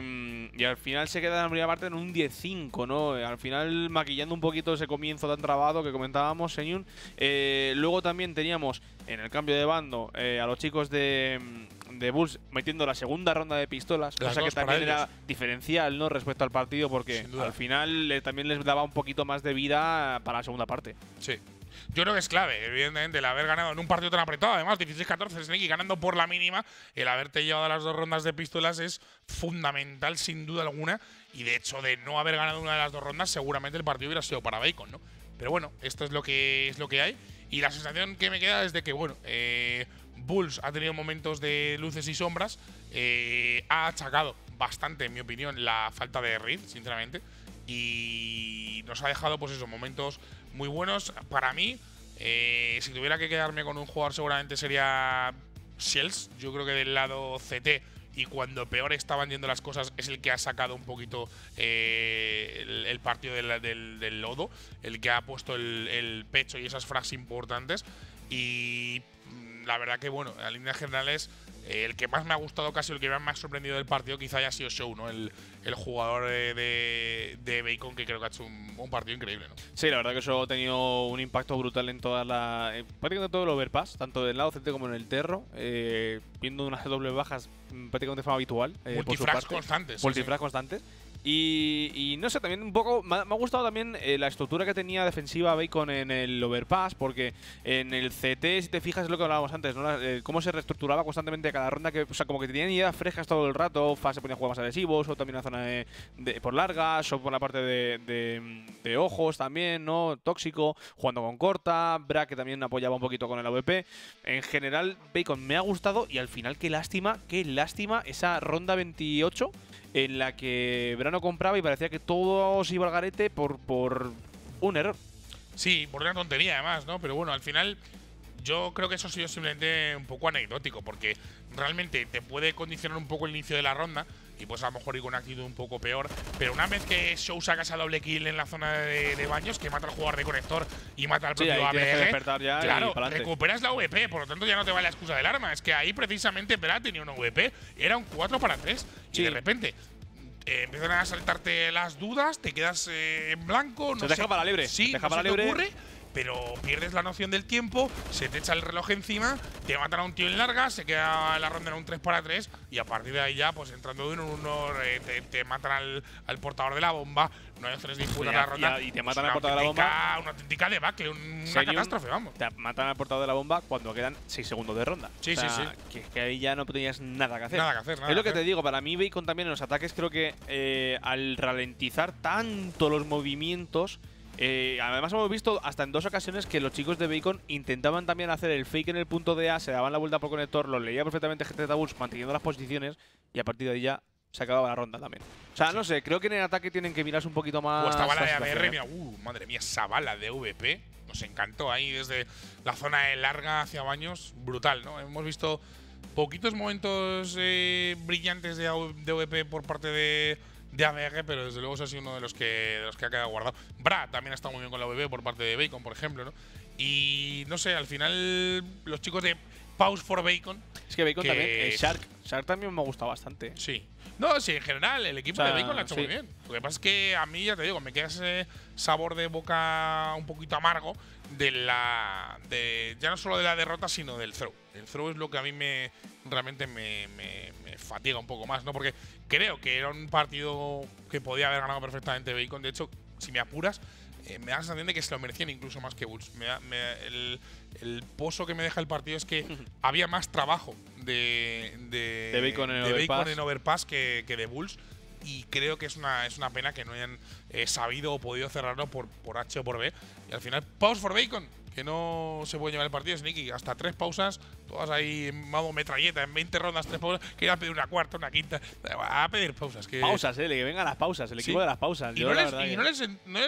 mm, y, al final se queda la primera parte en un 10-5, ¿no? Al final maquillando un poquito ese comienzo tan trabado que comentábamos, señor eh, luego también teníamos en el cambio de bando eh, a los chicos de, mm, de Bulls metiendo la segunda ronda de pistolas, cosa que también era diferencial no respecto al partido porque al final también les daba un poquito más de vida para la segunda parte. Sí, yo creo que es clave, evidentemente, el haber ganado en un partido tan apretado, además 16-14, y ganando por la mínima, el haberte llevado a las dos rondas de pistolas es fundamental sin duda alguna y de hecho de no haber ganado una de las dos rondas seguramente el partido hubiera sido para Bacon, ¿no? Pero bueno, esto es lo que es lo que hay y la sensación que me queda es de que bueno, eh, Bulls ha tenido momentos de luces y sombras, eh, ha achacado bastante, en mi opinión, la falta de Reed, sinceramente y nos ha dejado, pues eso, momentos muy buenos. Para mí, eh, si tuviera que quedarme con un jugador, seguramente sería Shells. Yo creo que del lado CT y cuando peor estaban yendo las cosas es el que ha sacado un poquito eh, el, partido del, lodo, el que ha puesto el, pecho y esas frags importantes. Y la verdad que, bueno, en líneas generales, eh, el que más me ha gustado casi, el que me ha más sorprendido del partido quizá haya sido Show, ¿no? El, el jugador de, de, Bacon que creo que ha hecho un, partido increíble, ¿no? Sí, la verdad que Show ha tenido un impacto brutal en toda la. prácticamente prácticamente todo el overpass, tanto del lado CT como en el terro, eh, viendo unas dobles bajas mm, prácticamente de forma habitual. Eh, Multifrags constantes. Multifrags constantes. Y, no sé, también un poco. Me ha, gustado también eh, la estructura que tenía defensiva Bacon en el overpass, porque en el CT, si te fijas, es lo que hablábamos antes, ¿no? Eh, cómo se reestructuraba constantemente cada ronda, que, o sea, como que tenían ideas frescas todo el rato. Fase se ponía juegos más agresivos, o también la zona de, por largas, o por la parte de, ojos también, ¿no? Tóxico, jugando con corta. Bra, que también apoyaba un poquito con el avp En general, Bacon me ha gustado y al final, qué lástima, qué lástima esa ronda 28 en la que Verano compraba y parecía que todo se iba al garete por, por un error. Sí, por una tontería además, ¿no? Pero bueno, al final yo creo que eso ha sido simplemente un poco anecdótico, porque realmente te puede condicionar un poco el inicio de la ronda, y pues a lo mejor ir con actitud un poco peor. Pero una vez que Show sacas a doble kill en la zona de, baños, que mata al jugador de conector y mata al propio sí, ABG, claro, recuperas la VP, por lo tanto ya no te vale la excusa del arma. Es que ahí precisamente Pera tenía una VP, era un 4 para 3 y de repente eh, empiezan a saltarte las dudas, te quedas eh, en blanco. No se te deja para la libre. Sí, se Te ocurre pero pierdes la noción del tiempo, se te echa el reloj encima, te matan a un tío en larga, se queda la ronda en un 3 para 3 y a partir de ahí ya, pues entrando de uno, 1, te, matan al, portador de la bomba, no hay tres en la ronda. Y, te matan al portador de la bomba. Una auténtica debacle, una catástrofe, vamos. Te matan al portador de la bomba cuando quedan 6 segundos de ronda. Sí, sí, sí. Que, que ahí ya no tenías nada que hacer. Nada que hacer, Es lo que, te digo, para mí Bacon también en los ataques creo que eh, al ralentizar tanto los movimientos… Eh, además hemos visto hasta en dos ocasiones que los chicos de Bacon intentaban también hacer el fake en el punto de A, se daban la vuelta por conector, los leía perfectamente GT Tabus manteniendo las posiciones y a partir de ahí ya se acababa la ronda también. O sea, no sé, creo que en el ataque tienen que mirarse un poquito más. O esta bala de ABR, ¿eh? mira, uh, madre mía, esa bala de VP nos encantó ahí desde la zona de larga hacia baños, brutal, ¿no? Hemos visto poquitos momentos eh, brillantes de, de VP por parte de de ABG, pero desde luego se ha sido uno de los que, los que ha quedado guardado. Bra también ha estado muy bien con la BB por parte de Bacon, por ejemplo, ¿no? Y no sé, al final los chicos de Pause for Bacon. Es que Bacon también. Eh, Shark, Shark también me gusta bastante. Sí. No, sí, en general, el equipo de Bacon lo ha hecho muy bien. Lo que pasa es que a mí, ya te digo, me queda ese sabor de boca un poquito amargo de la. ya no solo de la derrota, sino del throw. El throw es lo que a mí me, realmente me, fatiga un poco más, ¿no? Porque creo que era un partido que podía haber ganado perfectamente Bacon. De hecho, si me apuras, eh, me da la sensación de que se lo merecían incluso más que Bulls. Me el, pozo que me deja el partido es que había más trabajo de, de, Bacon, en, de overpass. que, de Bulls y creo que es una, es una pena que no hayan eh, sabido o podido cerrarlo por, por H o por B. Y al final, pause for bacon que no se puede llevar el partido, Sneaky. Hasta tres pausas, todas ahí en modo metralleta, en 20 rondas, tres pausas. Que a pedir una cuarta, una quinta. Va a pedir pausas. Que... Pausas, eh, que vengan las pausas, el equipo de las pausas. Y, no, les,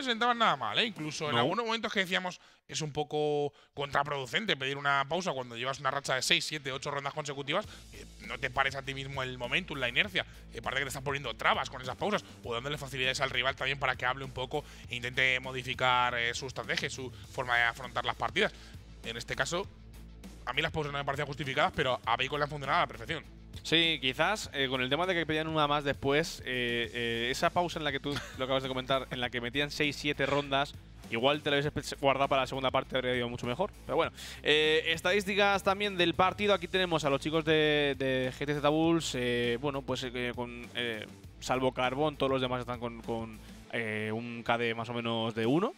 sentaban nada mal, eh. Incluso en algunos momentos que decíamos, es un poco contraproducente pedir una pausa cuando llevas una racha de 6, 7, 8 rondas consecutivas. Eh, no te pares a ti mismo el momentum, la inercia. Eh, parece que te estás poniendo trabas con esas pausas o dándole facilidades al rival también para que hable un poco e intente modificar eh, su estrategia, su forma de afrontar las partidas. En este caso, a mí las pausas no me parecían justificadas, pero a Bacon le han funcionado a la perfección. Sí, quizás con el tema de que pedían una más después, esa pausa en la que tú lo acabas de comentar, en la que metían 6-7 rondas, Igual te lo habéis guardado para la segunda parte, habría ido mucho mejor. Pero bueno, eh, estadísticas también del partido. Aquí tenemos a los chicos de, de GTZ Bulls. Eh, bueno, pues eh, con salvo Carbón, todos los demás están con, con un KD más o menos de 1.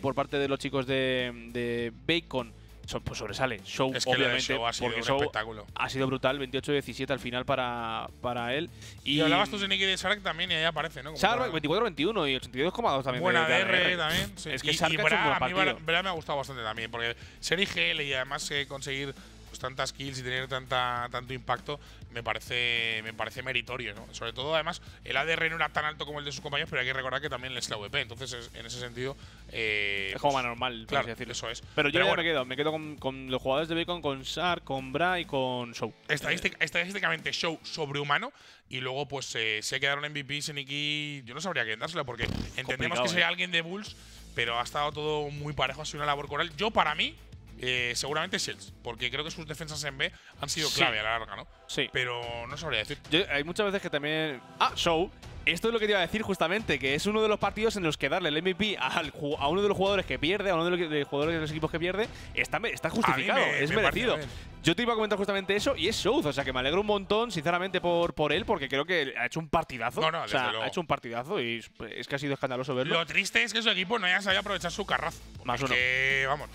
por parte de los chicos de, de Bacon pues sobresale. Show, obviamente, ha sido porque show espectáculo. ha sido brutal. 28-17 al final para, para él. Y, hablabas tú de Nicky de Shark, también y ahí aparece, ¿no? 24-21 y 82,2 también. Buena de, DR, ¿eh? también. Sí. Es que Shark un buen partido. A mí me ha gustado bastante también porque ser IGL y además eh, conseguir pues tantas kills y tener tanta, tanto impacto me parece, me parece meritorio, ¿no? Sobre todo, además, el ADR no era tan alto como el de sus compañeros, pero hay que recordar que también es la VP. Entonces, en ese sentido. Eh, es como más pues, normal, claro, decir. Eso es. Pero yo me quedo, me quedo con, los jugadores de bacon con Sar, con Bra y con Show. estadísticamente, Show sobrehumano. Y luego, pues eh, se quedaron MVP, Iki. Yo no sabría quién dárselo, porque entendemos que sea eh. alguien de Bulls, pero ha estado todo muy parejo, ha sido una labor coral. Yo, para mí, eh, seguramente Shields, porque creo que sus defensas en B han sido clave a la larga, ¿no? Sí. Pero no sabría decir. hay muchas veces que también. Ah, Show esto es lo que te iba a decir justamente, que es uno de los partidos en los que darle el MVP a uno de los jugadores que pierde, a uno de los, jugadores de los equipos que pierde, está, justificado, es merecido. Yo te iba a comentar justamente eso y es South, o sea que me alegro un montón, sinceramente, por, por él, porque creo que ha hecho un partidazo. No, no, ha hecho un partidazo y es que ha sido escandaloso verlo. Lo triste es que su equipo no haya sabido aprovechar su carrazo. Más Que, vamos,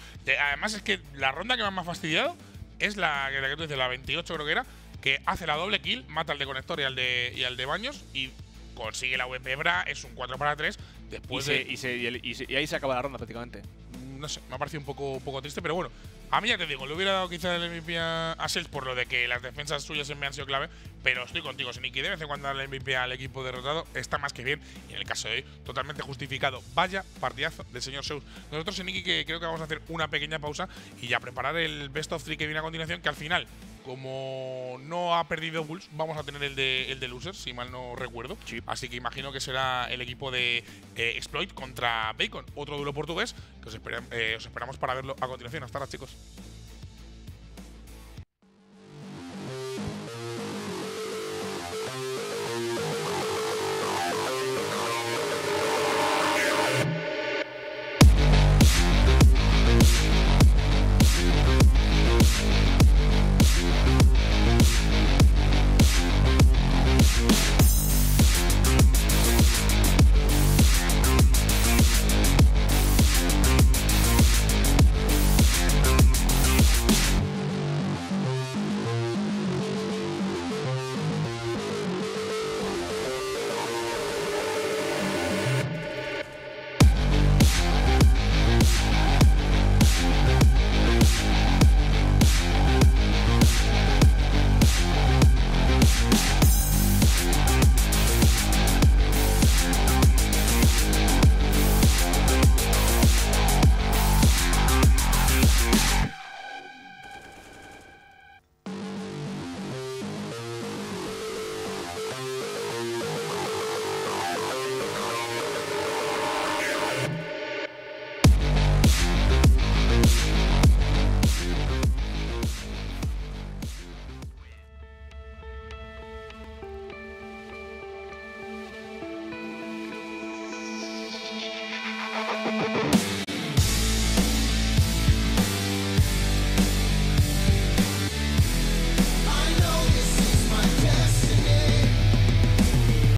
además es que la ronda que más me ha fastidiado es la, que tú dices, la 28 creo que era, que hace la doble kill, mata al de conector y al de, y al de baños y consigue la VP Bra, es un 4 para 3. Después y, y, ahí se acaba la ronda prácticamente. Mm, no sé, me ha parecido un poco, poco triste, pero bueno. A mí ya te digo, le hubiera dado quizá el MVP a, por lo de que las defensas suyas me han sido clave, pero estoy contigo, Seniki. De vez en cuando darle el MVP al equipo derrotado está más que bien, y en el caso de hoy, totalmente justificado. Vaya partidazo del señor Seus. Nosotros, seniki que creo que vamos a hacer una pequeña pausa y ya preparar el best of three que viene a continuación, que al final como no ha perdido Bulls, vamos a tener el de, el de Losers, si mal no recuerdo. Así que imagino que será el equipo de eh, Exploit contra Bacon, otro duelo portugués que eh, os esperamos para verlo a continuación. Hasta ahora, chicos.